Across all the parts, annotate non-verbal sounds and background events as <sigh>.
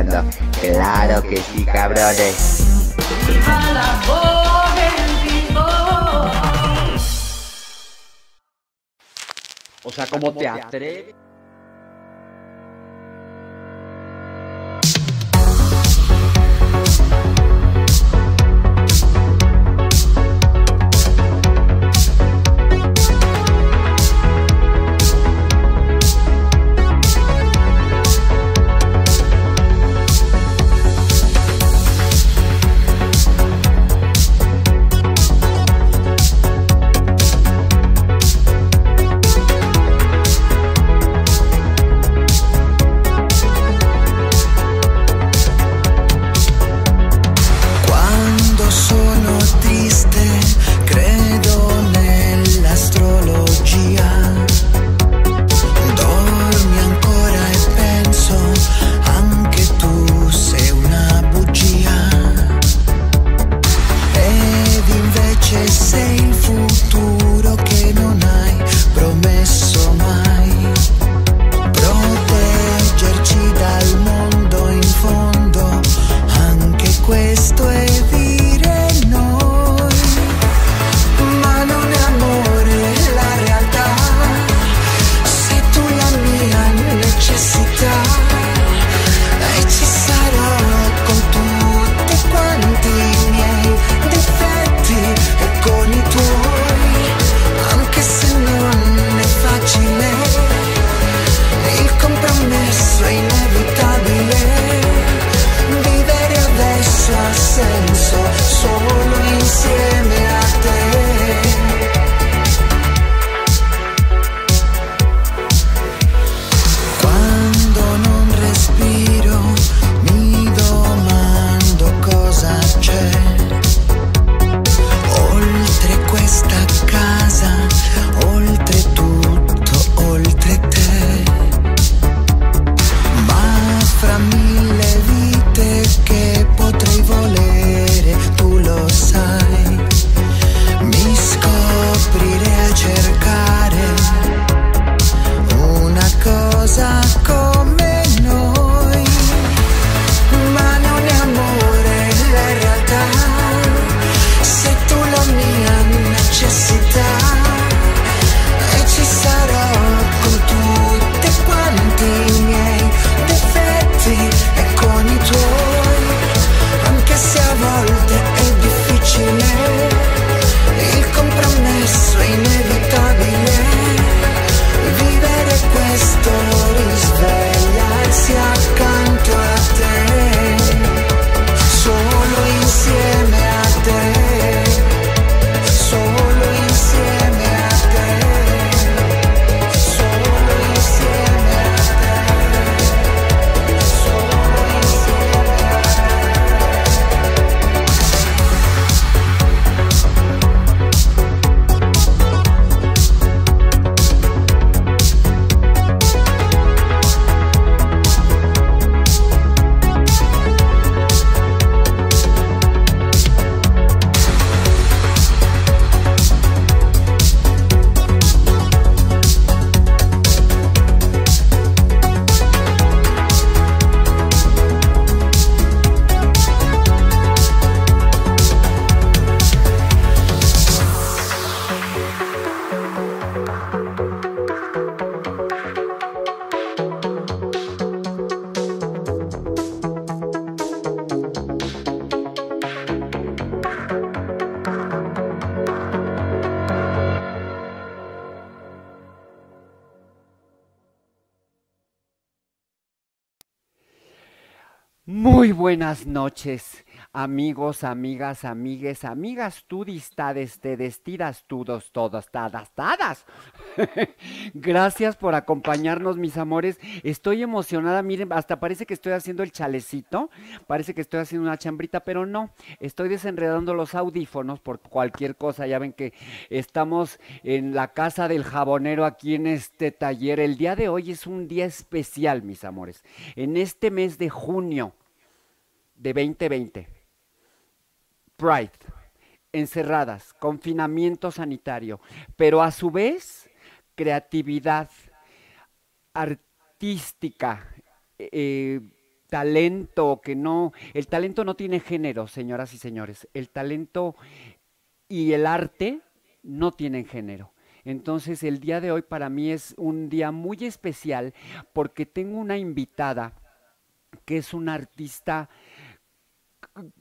Claro que sí, cabrones. O sea, ¿cómo te atreves? Buenas noches, amigos, amigas, amigues, amigas distades, te destidas tudos, todas, tadas, tadas. <laughs> Gracias por acompañarnos, mis amores. Estoy emocionada, miren, hasta parece que estoy haciendo el chalecito, parece que estoy haciendo una chambrita, pero no, estoy desenredando los audífonos por cualquier cosa. Ya ven que estamos en la casa del jabonero aquí en este taller. El día de hoy es un día especial, mis amores. En este mes de junio, de 2020. Pride, encerradas, confinamiento sanitario, pero a su vez creatividad artística, eh, eh, talento que no, el talento no tiene género, señoras y señores, el talento y el arte no tienen género. Entonces el día de hoy para mí es un día muy especial porque tengo una invitada que es una artista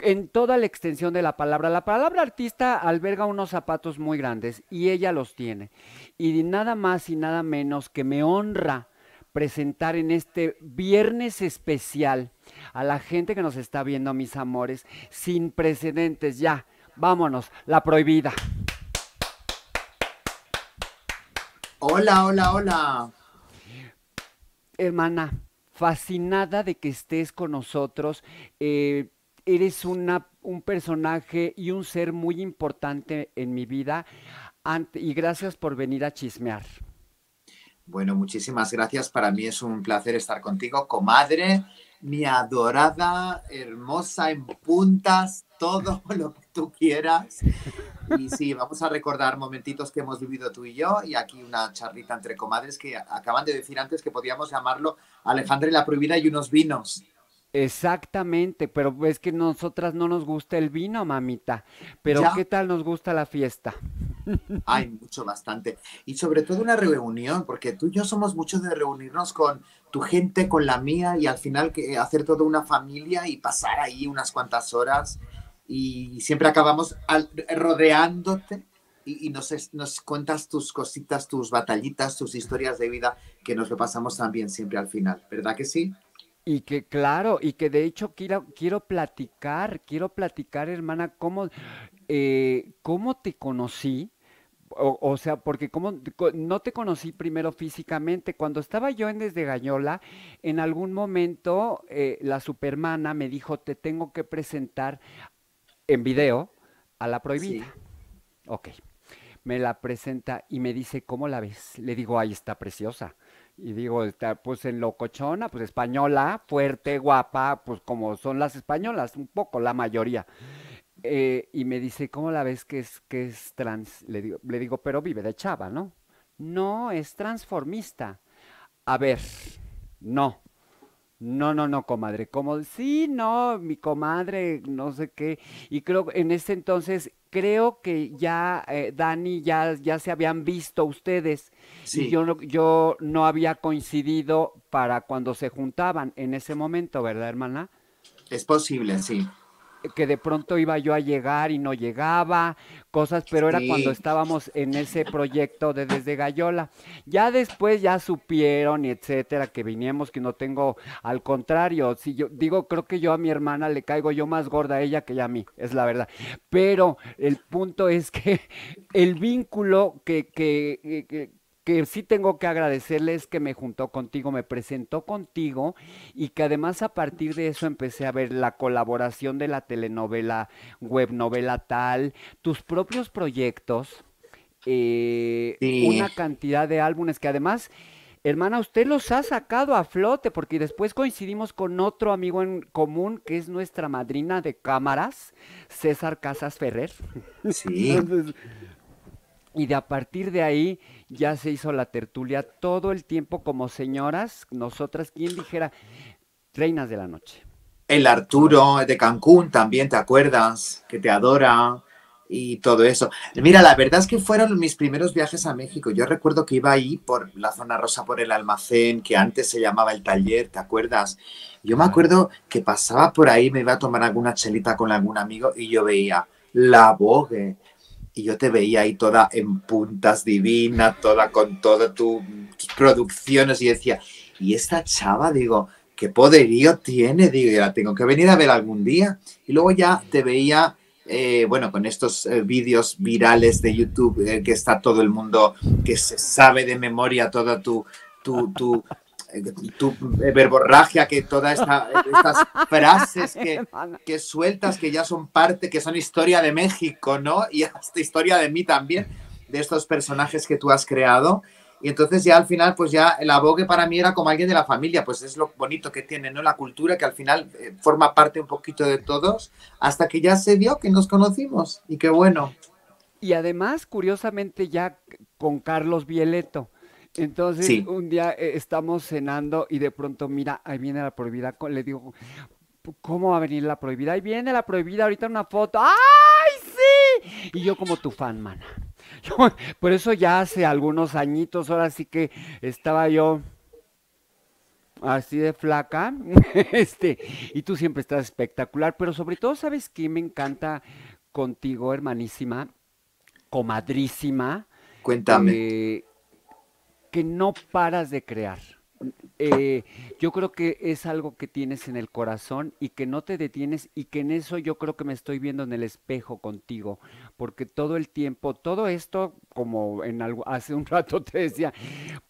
en toda la extensión de la palabra. La palabra artista alberga unos zapatos muy grandes y ella los tiene. Y nada más y nada menos que me honra presentar en este viernes especial a la gente que nos está viendo, mis amores, sin precedentes ya. Vámonos, la prohibida. Hola, hola, hola. Hermana, fascinada de que estés con nosotros. Eh, eres una, un personaje y un ser muy importante en mi vida y gracias por venir a chismear. Bueno, muchísimas gracias. Para mí es un placer estar contigo, comadre, mi adorada, hermosa, en puntas, todo <laughs> lo que tú quieras. Y sí, vamos a recordar momentitos que hemos vivido tú y yo y aquí una charlita entre comadres que acaban de decir antes que podíamos llamarlo Alejandra y la Prohibida y unos vinos. Exactamente, pero es que nosotras no nos gusta el vino, mamita. Pero ¿qué tal nos gusta la fiesta? Hay <laughs> mucho, bastante. Y sobre todo una reunión, porque tú y yo somos muchos de reunirnos con tu gente, con la mía, y al final que eh, hacer toda una familia y pasar ahí unas cuantas horas. Y siempre acabamos eh, rodeándote y, y nos, nos, cuentas tus cositas, tus batallitas, tus historias de vida, que nos lo pasamos también siempre al final, ¿verdad que sí? Y que claro, y que de hecho quiero, quiero platicar, quiero platicar, hermana, cómo, eh, cómo te conocí. O, sea, porque como no te conocí primero físicamente, cuando estaba yo en Desde Gañola, en algún momento eh, la supermana me dijo, te tengo que presentar en video a la prohibida. Ok. Me la presenta y me dice, ¿cómo la ves? Le digo, ahí está preciosa y digo, está, pues en locochona, pues española, fuerte, guapa, pues como son las españolas, un poco, la mayoría. Eh, y me dice, ¿cómo la ves que es, que es trans? Le digo, le digo, pero vive de chava, ¿no? No, es transformista. A ver, no no, no, no, comadre, como, sí, no, mi comadre, no sé qué. Y creo, en ese entonces, creo que ya, eh, Dani, ya, ya se habían visto ustedes. Sí. Y yo no, yo no había coincidido para cuando se juntaban en ese momento, ¿verdad, hermana? Es posible, sí que de pronto iba yo a llegar y no llegaba, cosas, pero era cuando estábamos en ese proyecto de Desde Gallola. Ya después ya supieron etcétera, que vinimos, que no tengo, al contrario, si yo digo, creo que yo a mi hermana le caigo yo más gorda a ella que a mí, es la verdad. Pero el punto es que <laughs> el vínculo que, que que sí tengo que agradecerles que me juntó contigo, me presentó contigo y que además a partir de eso empecé a ver la colaboración de la telenovela, web novela tal, tus propios proyectos, eh, una cantidad de álbumes que además... Hermana, usted los ha sacado a flote porque después coincidimos con otro amigo en común que es nuestra madrina de cámaras, César Casas Ferrer. Sí. <laughs> Y de a partir de ahí ya se hizo la tertulia todo el tiempo como señoras, nosotras, quien dijera, reinas de la noche. El Arturo de Cancún también, ¿te acuerdas? Que te adora y todo eso. Mira, la verdad es que fueron mis primeros viajes a México. Yo recuerdo que iba ahí por la zona rosa, por el almacén, que antes se llamaba el taller, ¿te acuerdas? Yo me acuerdo que pasaba por ahí, me iba a tomar alguna chelita con algún amigo y yo veía la Vogue, y yo te veía ahí toda en puntas divina, toda con todas tus producciones y decía, y esta chava, digo, qué poderío tiene, digo, ya la tengo que venir a ver algún día. Y luego ya te veía, eh, bueno, con estos eh, vídeos virales de YouTube el eh, que está todo el mundo, que se sabe de memoria toda tu, tu eh, verborragia, que todas eh, estas <laughs> frases que, que, sueltas, que ya son parte, que son historia de México, ¿no? Y hasta historia de mí también, de estos personajes que tú has creado. Y entonces ya al final, pues ya el abogue para mí era como alguien de la familia, pues es lo bonito que tiene, ¿no? La cultura que al final eh, forma parte un poquito de todos, hasta que ya se vio que nos conocimos y qué bueno. Y además, curiosamente, ya con Carlos Violeto, entonces, un día eh, estamos cenando y de pronto, mira, ahí viene la prohibida. Le digo, ¿cómo va a venir la prohibida? Ahí viene la prohibida, ahorita una foto. ¡Ay, sí! Y yo como tu fan, mana. <laughs> por eso ya hace algunos añitos, ahora sí que estaba yo así de flaca, <laughs> este, y tú siempre estás espectacular, pero sobre todo, ¿sabes qué me encanta contigo, hermanísima, comadrísima? Cuéntame. Eh, que no paras de crear. Eh, yo creo que es algo que tienes en el corazón y que no te detienes y que en eso yo creo que me estoy viendo en el espejo contigo, porque todo el tiempo, todo esto, como en algo, hace un rato te decía,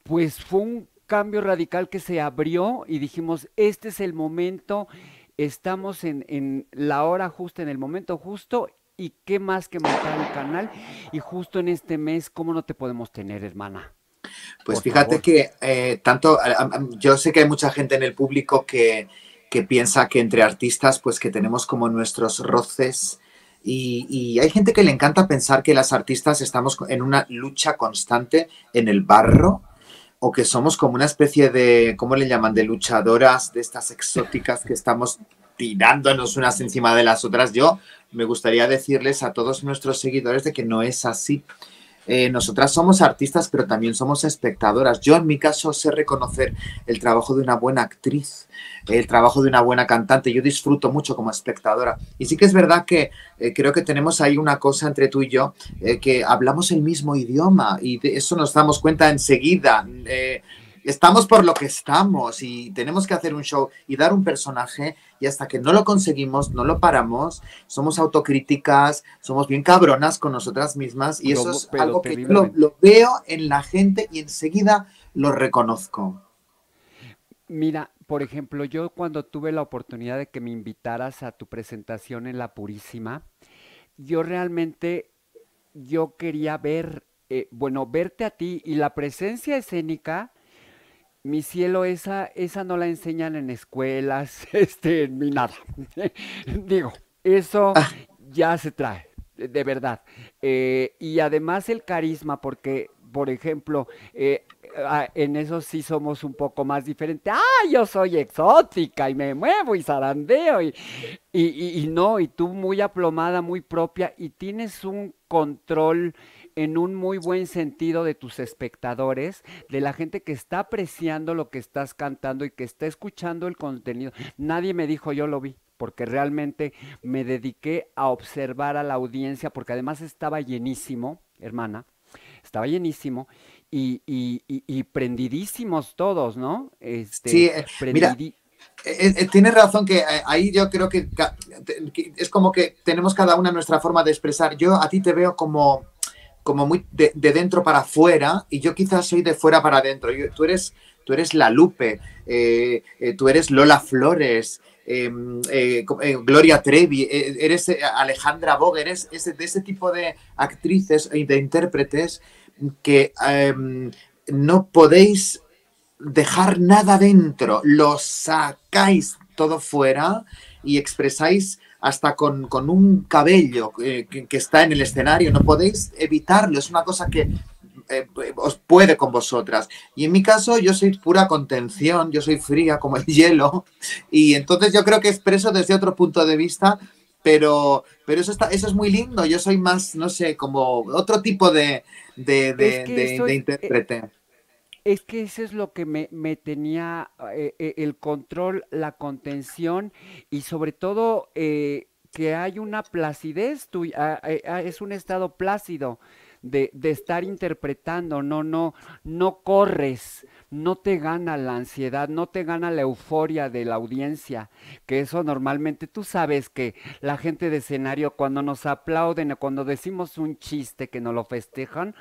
pues fue un cambio radical que se abrió y dijimos, este es el momento, estamos en, en la hora justa, en el momento justo y qué más que montar el canal y justo en este mes, ¿cómo no te podemos tener, hermana? Pues fíjate que eh, tanto, yo sé que hay mucha gente en el público que, piensa que entre artistas, pues que tenemos como nuestros roces. Y, y, hay gente que le encanta pensar que las artistas estamos en una lucha constante en el barro o que somos como una especie de, ¿cómo le llaman?, de luchadoras, de estas exóticas que estamos tirándonos unas encima de las otras. Yo me gustaría decirles a todos nuestros seguidores de que no es así. Eh, nosotras somos artistas, pero también somos espectadoras. Yo en mi caso sé reconocer el trabajo de una buena actriz, el trabajo de una buena cantante. Yo disfruto mucho como espectadora. Y sí que es verdad que eh, creo que tenemos ahí una cosa entre tú y yo, eh, que hablamos el mismo idioma y de eso nos damos cuenta enseguida estamos por lo que estamos y tenemos que hacer un show y dar un personaje y hasta que no lo conseguimos, no lo paramos, somos autocríticas, somos bien cabronas con nosotras mismas y eso es algo que lo, lo veo en la gente y enseguida lo reconozco. Mira, por ejemplo, yo cuando tuve la oportunidad de que me invitaras a tu presentación en La Purísima, yo realmente, yo quería ver, eh, bueno, verte a ti y la presencia escénica mi cielo, esa, esa no la enseñan en escuelas, <laughs> este, ni nada. <laughs> Digo, eso ah. ya se trae, de verdad. Eh, y además el carisma, porque, por ejemplo, eh, ah, en eso sí somos un poco más diferentes. Ah, yo soy exótica y me muevo y zarandeo y, y, y no, y tú muy aplomada, muy propia y tienes un control en un muy buen sentido de tus espectadores, de la gente que está apreciando lo que estás cantando y que está escuchando el contenido. Nadie me dijo, yo lo vi porque realmente me dediqué a observar a la audiencia, porque además estaba llenísimo, hermana, estaba llenísimo, y, y, prendidísimos todos, ¿no? Este, sí, eh, mira, eh, eh, tienes razón que ahí yo creo que, es como que tenemos cada una nuestra forma de expresar. Yo a ti te veo como como muy de, dentro para afuera y yo quizás soy de fuera para adentro. Tú eres, tú eres La Lupe, eh, eh, tú eres Lola Flores, em, eh, Gloria Trevi, eres Alejandra Vogue, eres de ese tipo de actrices e de intérpretes que em, no podéis dejar nada dentro, lo sacáis todo fuera y expresáis hasta con, un cabello eh, que, está en el escenario, no podéis evitarlo, es una cosa que eh, os puede con vosotras. Y en mi caso yo soy pura contención, yo soy fría como el hielo, y entonces yo creo que expreso desde otro punto de vista pero, pero eso, está, eso es muy lindo. Yo soy más, no sé, como otro tipo de, de, de eh, intérprete. Es que eso es lo que me, tenía eh, eh, el control, la contención y sobre todo eh, que hay una placidez, ah, ah, es un estado plácido de, estar interpretando, no, no, no corres, no te gana la ansiedad, no te gana la euforia de la audiencia, que eso normalmente tú sabes que la gente de escenario cuando nos aplauden o cuando decimos un chiste que nos lo festejan,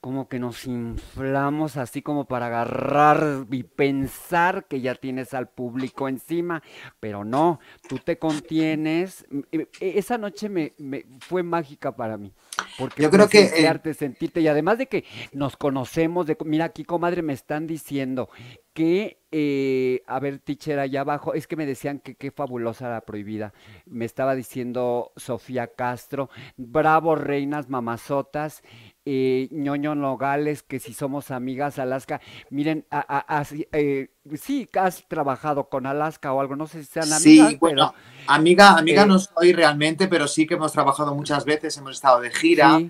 como que nos inflamos así como para agarrar y pensar que ya tienes al público encima, pero no, tú te contienes. Eh, esa noche me, fue mágica para mí, porque yo creo que sentirte y además de que nos conocemos, de, mira aquí comadre me están diciendo que, eh, a ver teacher allá abajo, es que me decían que qué fabulosa la prohibida, me estaba diciendo Sofía Castro, bravo reinas mamazotas, eh, ñoño Nogales, que si somos amigas Alaska, miren, a, eh, sí, has trabajado con Alaska o algo, no sé si sean amigas. Sí, bueno, amiga, amiga eh, no soy realmente, pero sí que hemos trabajado muchas veces, hemos estado de gira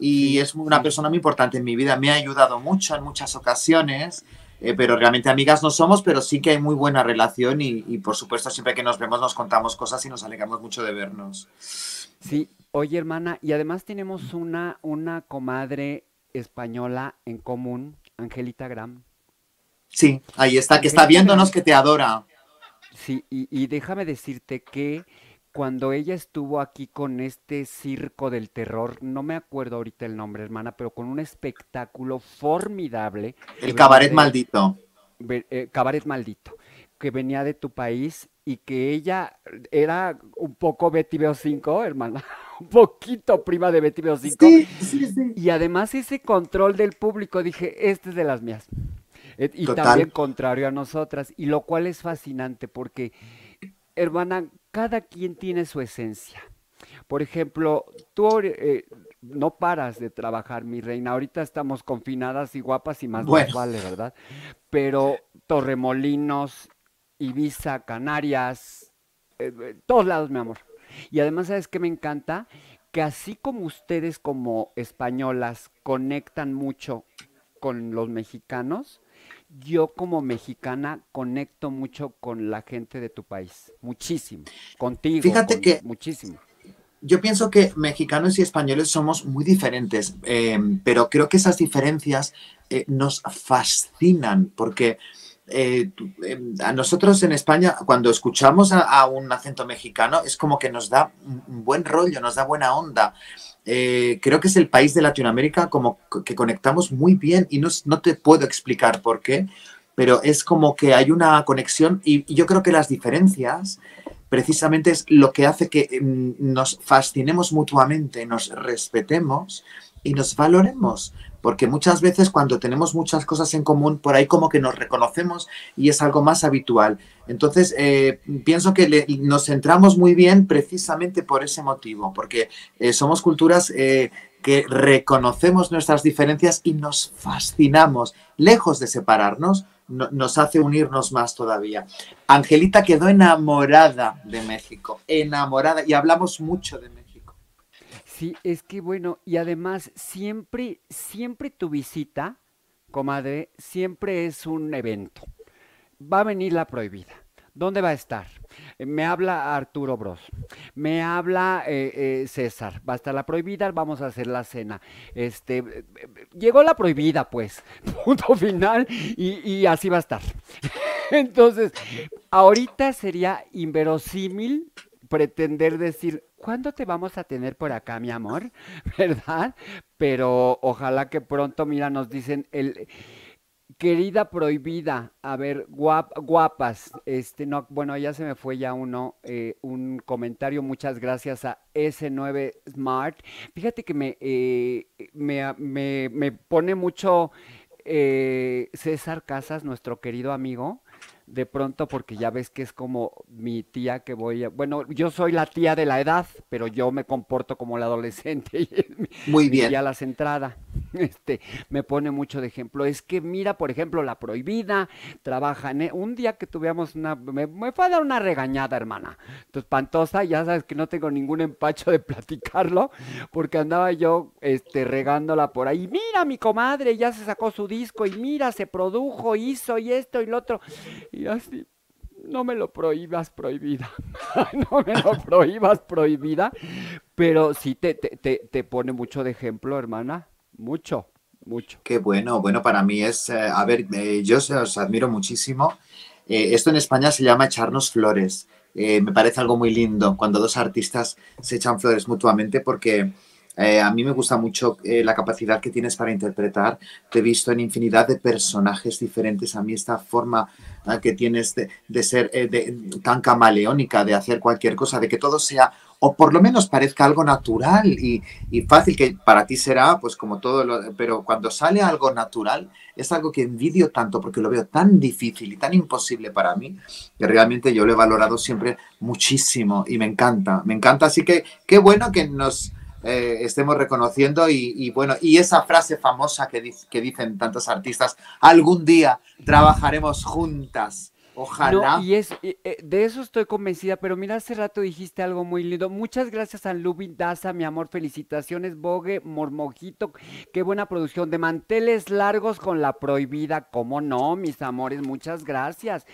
y es una persona muy importante en mi vida. Me ha ayudado mucho en muchas ocasiones, eh, pero realmente amigas no somos, pero sí que hay muy buena relación y, por supuesto siempre que nos vemos nos contamos cosas y nos alegramos mucho de vernos. Sí, oye hermana, y además tenemos una, una comadre española en común, Angelita Graham. Sí, ahí está, que está viéndonos, que te adora. Sí, y déjame decirte que cuando ella estuvo aquí con este circo del terror, no me acuerdo ahorita el nombre, hermana, pero con un espectáculo formidable. El cabaret maldito. Eh, cabaret maldito, que venía de tu país y que ella era un poco Betty Veo 5, hermana, <laughs> un poquito prima de Betty Veo 5. Sí, sí, sí. Y además ese control del público, dije, este es de las mías. Eh, y también contrario a nosotras, y lo cual es fascinante porque hermana, cada quien tiene su esencia. Por ejemplo, tú eh, no paras de trabajar, mi reina. Ahorita estamos confinadas y guapas y más bueno. vale, ¿verdad? Pero Torremolinos, Ibiza, Canarias, eh, eh, todos lados, mi amor. Y además, ¿sabes qué me encanta? Que así como ustedes como españolas conectan mucho con los mexicanos, yo como mexicana conecto mucho con la gente de tu país, muchísimo, contigo. Fíjate que... Muchísimo. Yo pienso que mexicanos y españoles somos muy diferentes, eh, pero creo que esas diferencias eh, nos fascinan porque eh, em, a nosotros en España, cuando escuchamos a, un acento mexicano, es como que nos da un buen rollo, nos da buena onda. Eh, creo que es el país de Latinoamérica como que conectamos muy bien y no, te puedo explicar por qué, pero es como que hay una conexión y yo creo que las diferencias precisamente es lo que hace que em, nos fascinemos mutuamente, nos respetemos y nos valoremos, porque muchas veces cuando tenemos muchas cosas en común, por ahí como que nos reconocemos y es algo más habitual. Entonces, eh, pienso que nos centramos muy bien precisamente por ese motivo, porque eh, somos culturas eh, que reconocemos nuestras diferencias y nos fascinamos, lejos de separarnos, nos hace unirnos más todavía. Angelita quedó enamorada de México, enamorada, y hablamos mucho de México Sí, es que bueno, y además siempre, siempre tu visita, comadre, siempre es un evento. Va a venir la prohibida. ¿Dónde va a estar? Me habla Arturo Bros. Me habla eh, eh, César. Va a estar la prohibida, vamos a hacer la cena. Este, eh, llegó la prohibida, pues. <laughs> Punto final. Y, y así va a estar. <laughs> Entonces, ahorita sería inverosímil pretender decir, ¿cuándo te vamos a tener por acá, mi amor? <laughs> ¿Verdad? Pero ojalá que pronto, mira, nos dicen el querida prohibida, a ver, guap, guapas, este, no, bueno, ya se me fue ya uno, eh, un comentario, muchas gracias a S9 Smart. Fíjate que eh, me, me, me, pone mucho eh, César Casas, nuestro querido amigo, de pronto porque ya ves que es como mi tía que voy a... Bueno, yo soy la tía de la edad, pero yo me comporto como la adolescente <laughs> y, Muy bien. y a las entradas. <laughs> Este, me pone mucho de ejemplo. Es que mira, por ejemplo, La Prohibida, trabaja e, Un día que tuvimos una... Me, fue a dar una regañada, hermana. Entonces, espantosa, ya sabes que no tengo ningún empacho de platicarlo, porque andaba yo este, regándola por ahí. Mira, mi comadre ya se sacó su disco y mira, se produjo, hizo y esto y lo otro así, no me lo prohíbas prohibida, <laughs> no me lo prohíbas prohibida, pero sí te, pone mucho de ejemplo, hermana, mucho. Mucho. Qué bueno, bueno, para mí es, eh, a ver, eh, yo os admiro muchísimo. Eh, esto en España se llama echarnos flores. me parece algo muy lindo cuando dos artistas se echan flores mutuamente porque eh, a mí me gusta mucho eh, la capacidad que tienes para interpretar. Te he visto en infinidad de personajes diferentes. A mí esta forma ah, que tienes de, ser eh, tan camaleónica, de hacer cualquier cosa, de que todo sea o por lo menos parezca algo natural y, fácil, que para ti será, pues como todo, lo, pero cuando sale algo natural, es algo que envidio tanto porque lo veo tan difícil y tan imposible para mí, que realmente yo lo he valorado siempre muchísimo y me encanta, me encanta. Así que qué bueno que nos eh, estemos reconociendo y, bueno, y esa frase famosa que, dicen tantos artistas, algún día trabajaremos juntas. Ojalá. y es, eh, de eso estoy convencida, pero mira, hace rato dijiste algo muy lindo. Muchas gracias a Lubin Daza, mi amor. Felicitaciones, Bogue, Mormojito. Qué buena producción de manteles largos con la prohibida. como no, mis amores? Muchas gracias.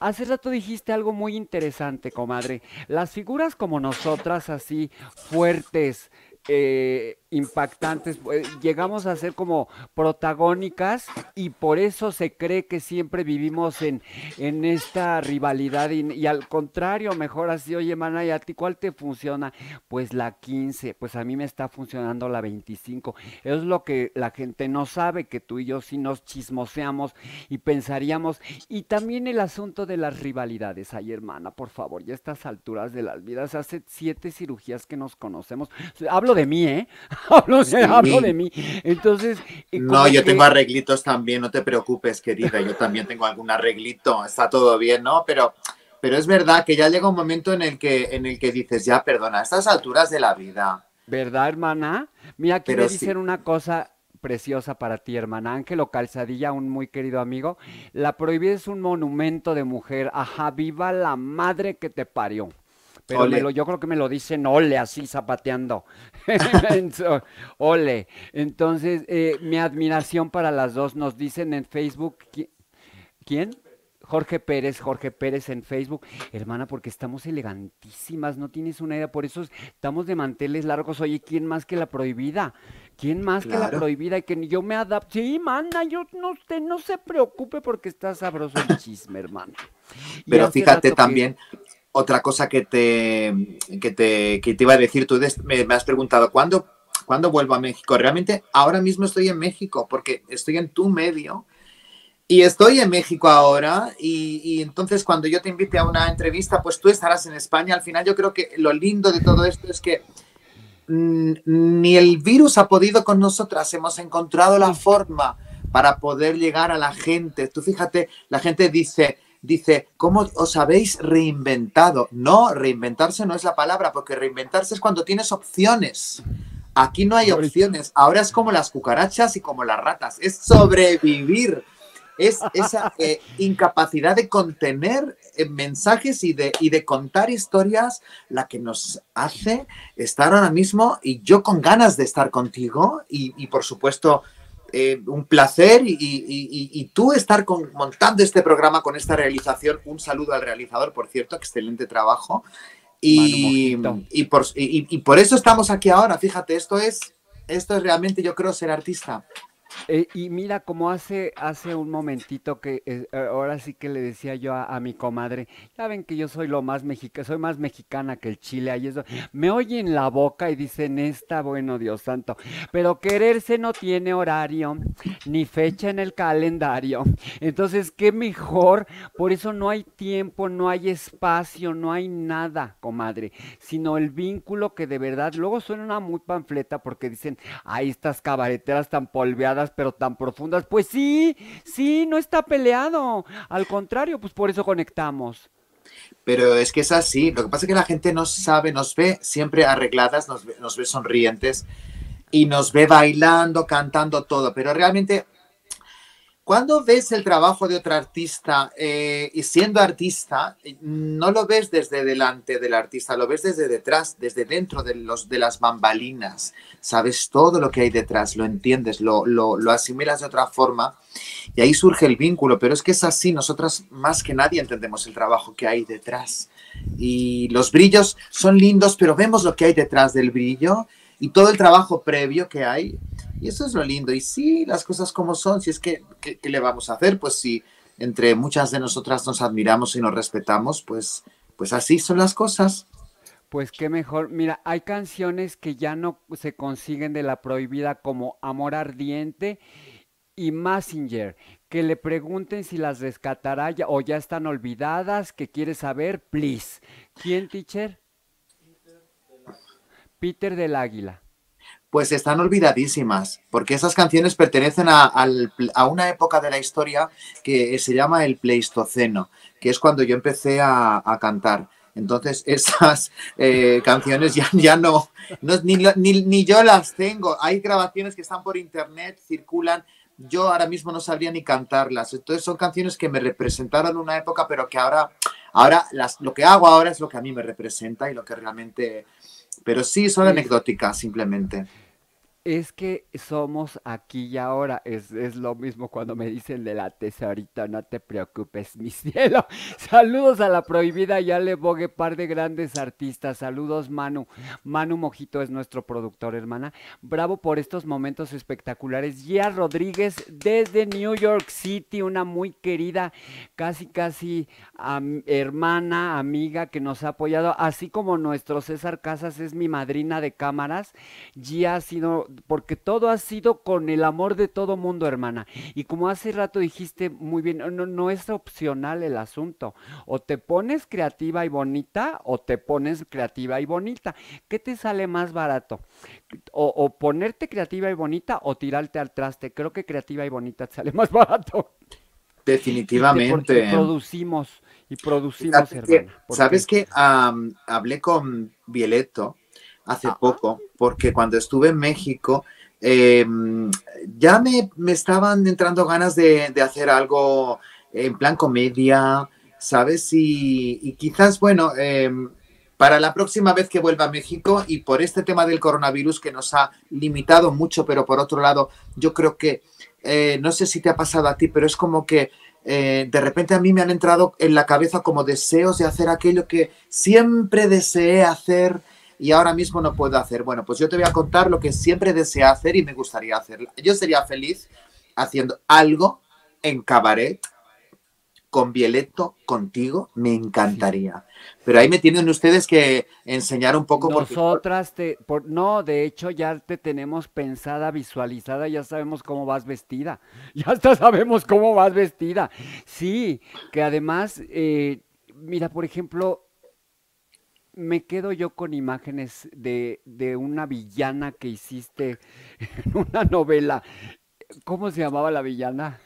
Hace rato dijiste algo muy interesante, comadre. Las figuras como nosotras, así, fuertes, eh, impactantes, eh, llegamos a ser como protagónicas y por eso se cree que siempre vivimos en, en esta rivalidad y, al contrario, mejor así, oye, hermana ¿y a ti cuál te funciona? Pues la 15, pues a mí me está funcionando la 25. es lo que la gente no sabe, que tú y yo sí nos chismoseamos y pensaríamos. Y también el asunto de las rivalidades. Ay, hermana, por favor, ya a estas alturas de las vidas, hace siete cirugías que nos conocemos. Hablo de mí, ¿eh? hablo, de mí. Entonces. Eh, no, yo tengo arreglitos también, no te preocupes, querida. Yo también tengo algún arreglito, está todo bien, ¿no? Pero, pero es verdad que ya llega un momento en el que, en el que dices, ya, perdona, a estas alturas de la vida. ¿Verdad, hermana? Mira, quiero decir una cosa preciosa para ti, hermana. Ángelo Calzadilla, un muy querido amigo. La prohibida es un monumento de mujer. Ajá, viva la madre que te parió pero yo creo que me lo dicen ole, así zapateando. <laughs> ole. Entonces, eh, mi admiración para las dos. Nos dicen en Facebook, ¿quién? Jorge Pérez, Jorge Pérez en Facebook. Hermana, porque estamos elegantísimas, no tienes una idea. Por eso estamos de manteles largos. Oye, ¿quién más que la prohibida? ¿Quién más que la prohibida? Y que yo me adapte Sí, manda, yo no, usted no se preocupe porque está sabroso el chisme, hermano. Pero fíjate también, otra cosa que te, te, te iba a decir, tú me, has preguntado, ¿cuándo, ¿cuándo vuelvo a México? Realmente ahora mismo estoy en México porque estoy en tu medio. Y estoy en México ahora y, entonces cuando yo te invite a una entrevista, pues tú estarás en España. Al final yo creo que lo lindo de todo esto es que mm, ni el virus ha podido con nosotras, hemos encontrado la forma para poder llegar a la gente. Tú fíjate, la gente dice, dice, ¿cómo os habéis reinventado? No, reinventarse no es la palabra, porque reinventarse es cuando tienes opciones. Aquí no hay opciones. Ahora es como las cucarachas y como las ratas. Es sobrevivir. Es esa eh, incapacidad de contener eh, mensajes y de, y de contar historias la que nos hace estar ahora mismo y yo con ganas de estar contigo y, y por supuesto eh, un placer y, tú estar montando este programa con esta realización. Un saludo al realizador, por cierto, excelente trabajo. Y, por, por, eso estamos aquí ahora, fíjate, esto es, esto es realmente, yo creo, ser artista. Eh, y mira, como hace, hace un momentito que eh, ahora sí que le decía yo a, mi comadre, saben que yo soy lo más mexicana, soy más mexicana que el Chile, me oyen la boca y dicen esta, bueno Dios santo, pero quererse no tiene horario, ni fecha en el calendario. Entonces, qué mejor, por eso no hay tiempo, no hay espacio, no hay nada, comadre, sino el vínculo que de verdad, luego suena una muy panfleta porque dicen, ay, estas cabareteras tan polveadas pero tan profundas. Pues sí, sí, no está peleado. Al contrario, pues por eso conectamos. Pero es que es así. Lo que pasa es que la gente nos sabe, nos ve siempre arregladas, nos ve sonrientes y nos ve bailando, cantando todo. Pero realmente cuando ves el trabajo de otra artista eh, y siendo artista, no lo ves desde delante del artista, lo ves desde detrás, desde dentro de, las bambalinas. Sabes todo lo que hay detrás, lo entiendes, lo, lo asimilas de otra forma y ahí surge el vínculo, pero es que es así, nosotras más que nadie entendemos el trabajo que hay detrás. Y los brillos son lindos, pero vemos lo que hay detrás del brillo y todo el trabajo previo que hay y eso es lo lindo. Y sí, las cosas como son, si es que, ¿qué, le vamos a hacer? Pues si entre muchas de nosotras nos admiramos y nos respetamos, pues, pues así son las cosas. Pues qué mejor. Mira, hay canciones que ya no se consiguen de la prohibida como Amor Ardiente y Messenger. Que le pregunten si las rescatará o ya están olvidadas, que quiere saber, please. ¿Quién, teacher? Peter del Águila pues están olvidadísimas, porque esas canciones pertenecen a, una época de la historia que se llama el Pleistoceno, que es cuando yo empecé a, cantar. Entonces, <laughs> esas eh, canciones ya, ya no, ni, yo las tengo. Hay grabaciones que están por internet, circulan. Yo ahora mismo no sabría ni cantarlas. Entonces, son canciones que me representaron una época, pero que ahora, ahora lo que hago ahora es lo que a mí me representa y lo que realmente... Pero sí, son anecdóticas, simplemente. Es que somos aquí y ahora. Es, lo mismo cuando me dicen de la tesorita, no te preocupes, <laughs> mi cielo. Saludos a la prohibida ya le Vogue, par de grandes artistas. Saludos, Manu. Manu Mojito es nuestro productor, hermana. Bravo por estos momentos espectaculares. Gia Rodríguez desde New York City, una muy querida, casi, casi hermana, amiga que nos ha apoyado, así como nuestro César Casas es mi madrina de cámaras. Gia ha sido porque todo ha sido con el amor de todo mundo, hermana. Y como hace rato dijiste muy bien, no, es opcional el asunto. O te pones creativa y bonita, o te pones creativa y bonita. ¿Qué te sale más barato? O, ponerte creativa y bonita, o tirarte al traste. Creo que creativa y bonita te sale más barato. Definitivamente. producimos y producimos, hermana. ¿Sabes qué? hablé con Violeto hace poco, porque cuando estuve en México, em, ya me, estaban entrando ganas de, hacer algo en plan comedia, ¿sabes? Y, y quizás, bueno, em, para la próxima vez que vuelva a México y por este tema del coronavirus que nos ha limitado mucho, pero por otro lado, yo creo que, eh, no sé si te ha pasado a ti, pero es como que eh, de repente a mí me han entrado en la cabeza como deseos de hacer aquello que siempre deseé hacer y ahora mismo no puedo hacer. Bueno, pues yo te voy a contar lo que siempre deseo hacer y me gustaría hacer. Yo sería feliz haciendo algo en cabaret con Violeto, contigo, me encantaría. Pero ahí me tienen ustedes que enseñar un poco. Nosotras te, por, no, de hecho ya te tenemos pensada, visualizada, ya sabemos cómo vas vestida, <laughs> ya hasta sabemos cómo vas vestida. Sí, que además, eh, mira, por ejemplo, me quedo yo con imágenes de, de, una villana que hiciste <laughs> en una novela. ¿Cómo se llamaba la villana?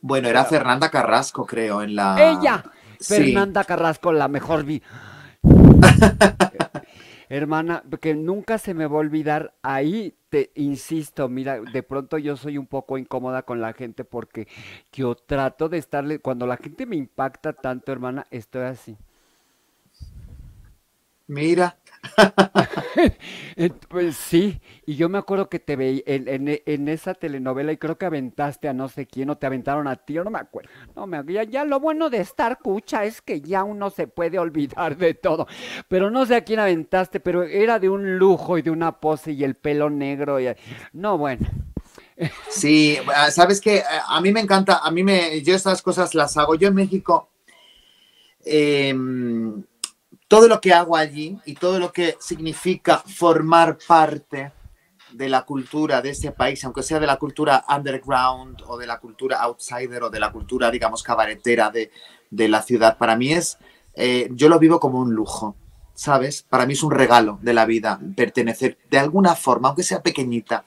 Bueno, era Fernanda Carrasco, creo, en la... Ella, Fernanda Carrasco, la mejor vi. <laughs> Hermana, que nunca se me va a olvidar, ahí te insisto, mira, de pronto yo soy un poco incómoda con la gente porque yo trato de estarle, cuando la gente me impacta tanto, hermana, estoy así. Mira. <laughs> Eh, pues sí, y yo me acuerdo que te veía en, esa telenovela y creo que aventaste a no sé quién o te aventaron a ti, yo no me acuerdo. No me ya, ya lo bueno de estar cucha es que ya uno se puede olvidar de todo. Pero no sé a quién aventaste, pero era de un lujo y de una pose y el pelo negro y no bueno. Sí, ah, sabes que a mí me encanta, a mí me, yo estas cosas las hago. Yo en México eh, todo lo que hago allí y todo lo que significa formar parte de la cultura de este país, aunque sea de la cultura underground o de la cultura outsider o de la cultura, digamos, cabaretera de, la ciudad, para mí es, eh, yo lo vivo como un lujo, ¿sabes? Para mí es un regalo de la vida pertenecer de alguna forma, aunque sea pequeñita,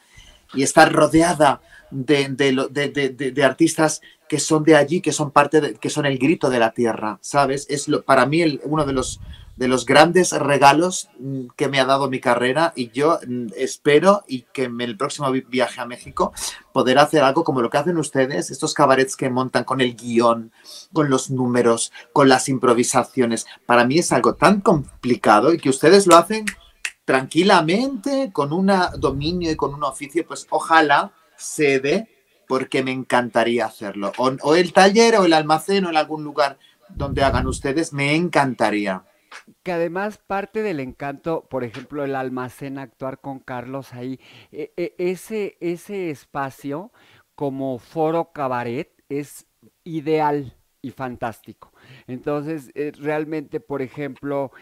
y estar rodeada de, de artistas que son de allí, que son parte, que son el grito de la tierra, ¿sabes? Es lo, para mí uno de los de los grandes regalos mm, que me ha dado mi carrera y yo mm, espero y que en el próximo viaje a México poder hacer algo como lo que hacen ustedes, estos cabarets que montan con el guión, con los números, con las improvisaciones. Para mí es algo tan complicado y que ustedes lo hacen tranquilamente, con un dominio y con un oficio, pues ojalá se dé porque me encantaría hacerlo. O, o el taller o el almacén o en algún lugar donde hagan ustedes, me encantaría que además parte del encanto, por ejemplo, el almacén actuar con Carlos ahí, eh, eh, ese, ese espacio como foro cabaret es ideal y fantástico. Entonces, eh, realmente, por ejemplo,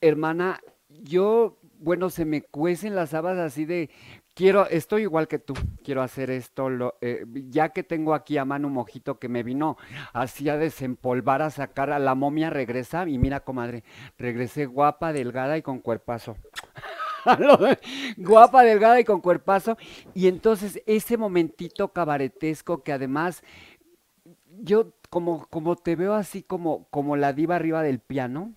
hermana, yo, bueno, se me cuecen las habas así de quiero, estoy igual que tú, quiero hacer esto, eh, ya que tengo aquí a mano un Mojito que me vino así a desempolvar, a sacar a la momia, regresa y mira, comadre, regresé guapa, delgada y con cuerpazo. <laughs> guapa, delgada y con cuerpazo. Y entonces ese momentito cabaretesco que además yo como, como te veo así como, como la diva arriba del piano,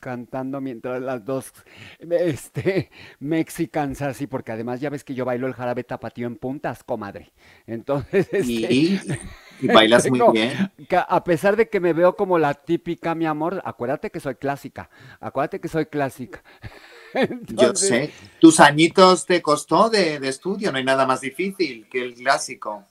cantando mientras las dos este, <laughs> mexicanas así, porque además ya ves que yo bailo el jarabe tapatío en puntas, comadre. Entonces, <laughs> este, y, bailas muy bien. a pesar de que me veo como la típica, mi amor, acuérdate que soy clásica, acuérdate que soy clásica. <laughs> yo sé, tus añitos te costó de estudio, no hay nada más difícil que el clásico.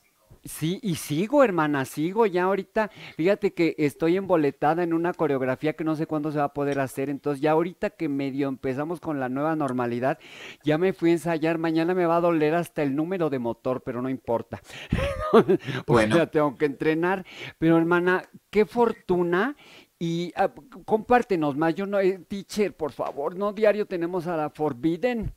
Sí, y sigo, hermana, sigo ya ahorita. Fíjate que estoy emboletada en una coreografía que no sé cuándo se va a poder hacer. Entonces, ya ahorita que medio empezamos con la nueva normalidad, ya me fui a ensayar. Mañana me va a doler hasta el número de motor, pero no importa. <laughs> bueno, ya tengo que entrenar. Pero, hermana, qué fortuna y ah, compártenos más. Yo no, eh, teacher, por favor, no diario tenemos a la Forbidden.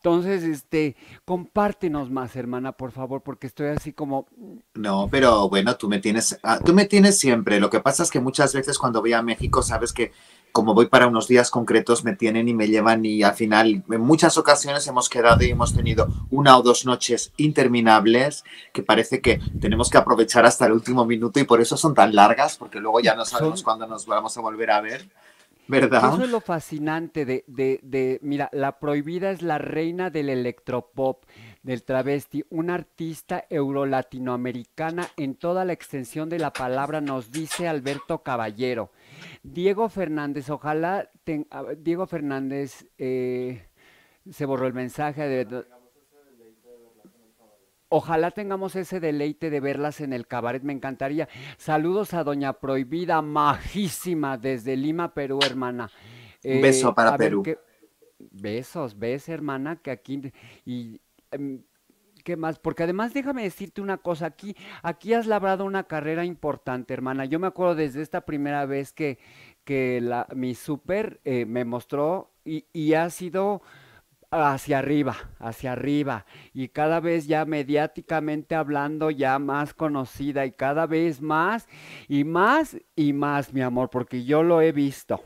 Entonces, este, compártenos más, hermana, por favor, porque estoy así como. No, pero bueno, tú me tienes, ah, tú me tienes siempre. Lo que pasa es que muchas veces cuando voy a México, sabes que como voy para unos días concretos, me tienen y me llevan y al final en muchas ocasiones hemos quedado y hemos tenido una o dos noches interminables que parece que tenemos que aprovechar hasta el último minuto y por eso son tan largas, porque luego ya no sabemos cuándo nos vamos a volver a ver. Eso es lo fascinante de, de, de, mira, la prohibida es la reina del electropop, del travesti, una artista euro latinoamericana en toda la extensión de la palabra, nos dice Alberto Caballero. Diego Fernández, ojalá, Diego Fernández, eh, se borró el mensaje de... Ojalá tengamos ese deleite de verlas en el cabaret, me encantaría. Saludos a Doña Prohibida, majísima, desde Lima, Perú, hermana. Un beso eh, para Perú. Besos, ves, hermana, que aquí... Y, em, ¿Qué más? Porque además déjame decirte una cosa, aquí, aquí has labrado una carrera importante, hermana. Yo me acuerdo desde esta primera vez que, que la, mi súper eh, me mostró y, y ha sido hacia arriba, hacia arriba, y cada vez ya mediáticamente hablando, ya más conocida, y cada vez más, y más, y más, mi amor, porque yo lo he visto.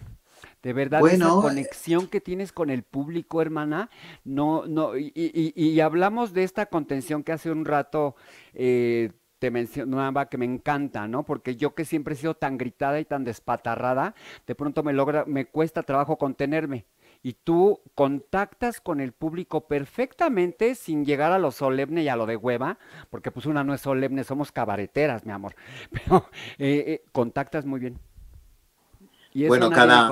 De verdad, esa eh, conexión que tienes con el público, hermana, no, no, y, hablamos de esta contención que hace un rato eh, te mencionaba que me encanta, ¿no? Porque yo que siempre he sido tan gritada y tan despatarrada, de pronto me logra, me cuesta trabajo contenerme y tú contactas con el público perfectamente sin llegar a lo solemne y a lo de hueva, porque pues una no es solemne, somos cabareteras, mi amor, <laughs> pero eh, eh, contactas muy bien. Y bueno, cada...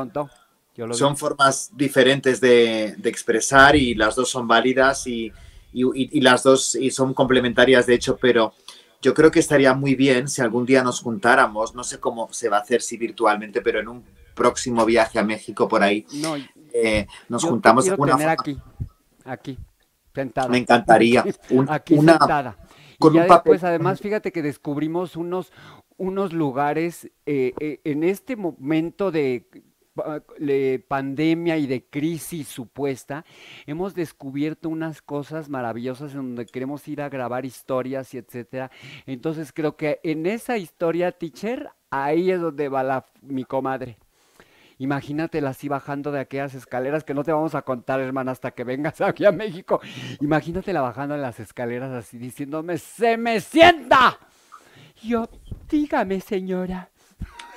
son formas diferentes de, expresar y las dos son válidas y, las dos y son complementarias, de hecho, pero yo creo que estaría muy bien si algún día nos juntáramos, no sé cómo se va a hacer si virtualmente, pero en un próximo viaje a México por ahí, no, eh, nos juntamos aquí, aquí, sentada. Me encantaría. <laughs> una, sentada. Con un además, fíjate que descubrimos unos, unos lugares eh, eh, en este momento ah, de, pandemia y de crisis supuesta, hemos descubierto unas cosas maravillosas en donde queremos ir a grabar historias y etcétera. Entonces creo que en esa historia, teacher, ahí es donde va la, mi comadre. Imagínatela así bajando de aquellas escaleras que no te vamos a contar, hermana, hasta que vengas <laughs> aquí a México. Imagínatela bajando en las escaleras así diciéndome, se me sienta. Yo, dígame, señora.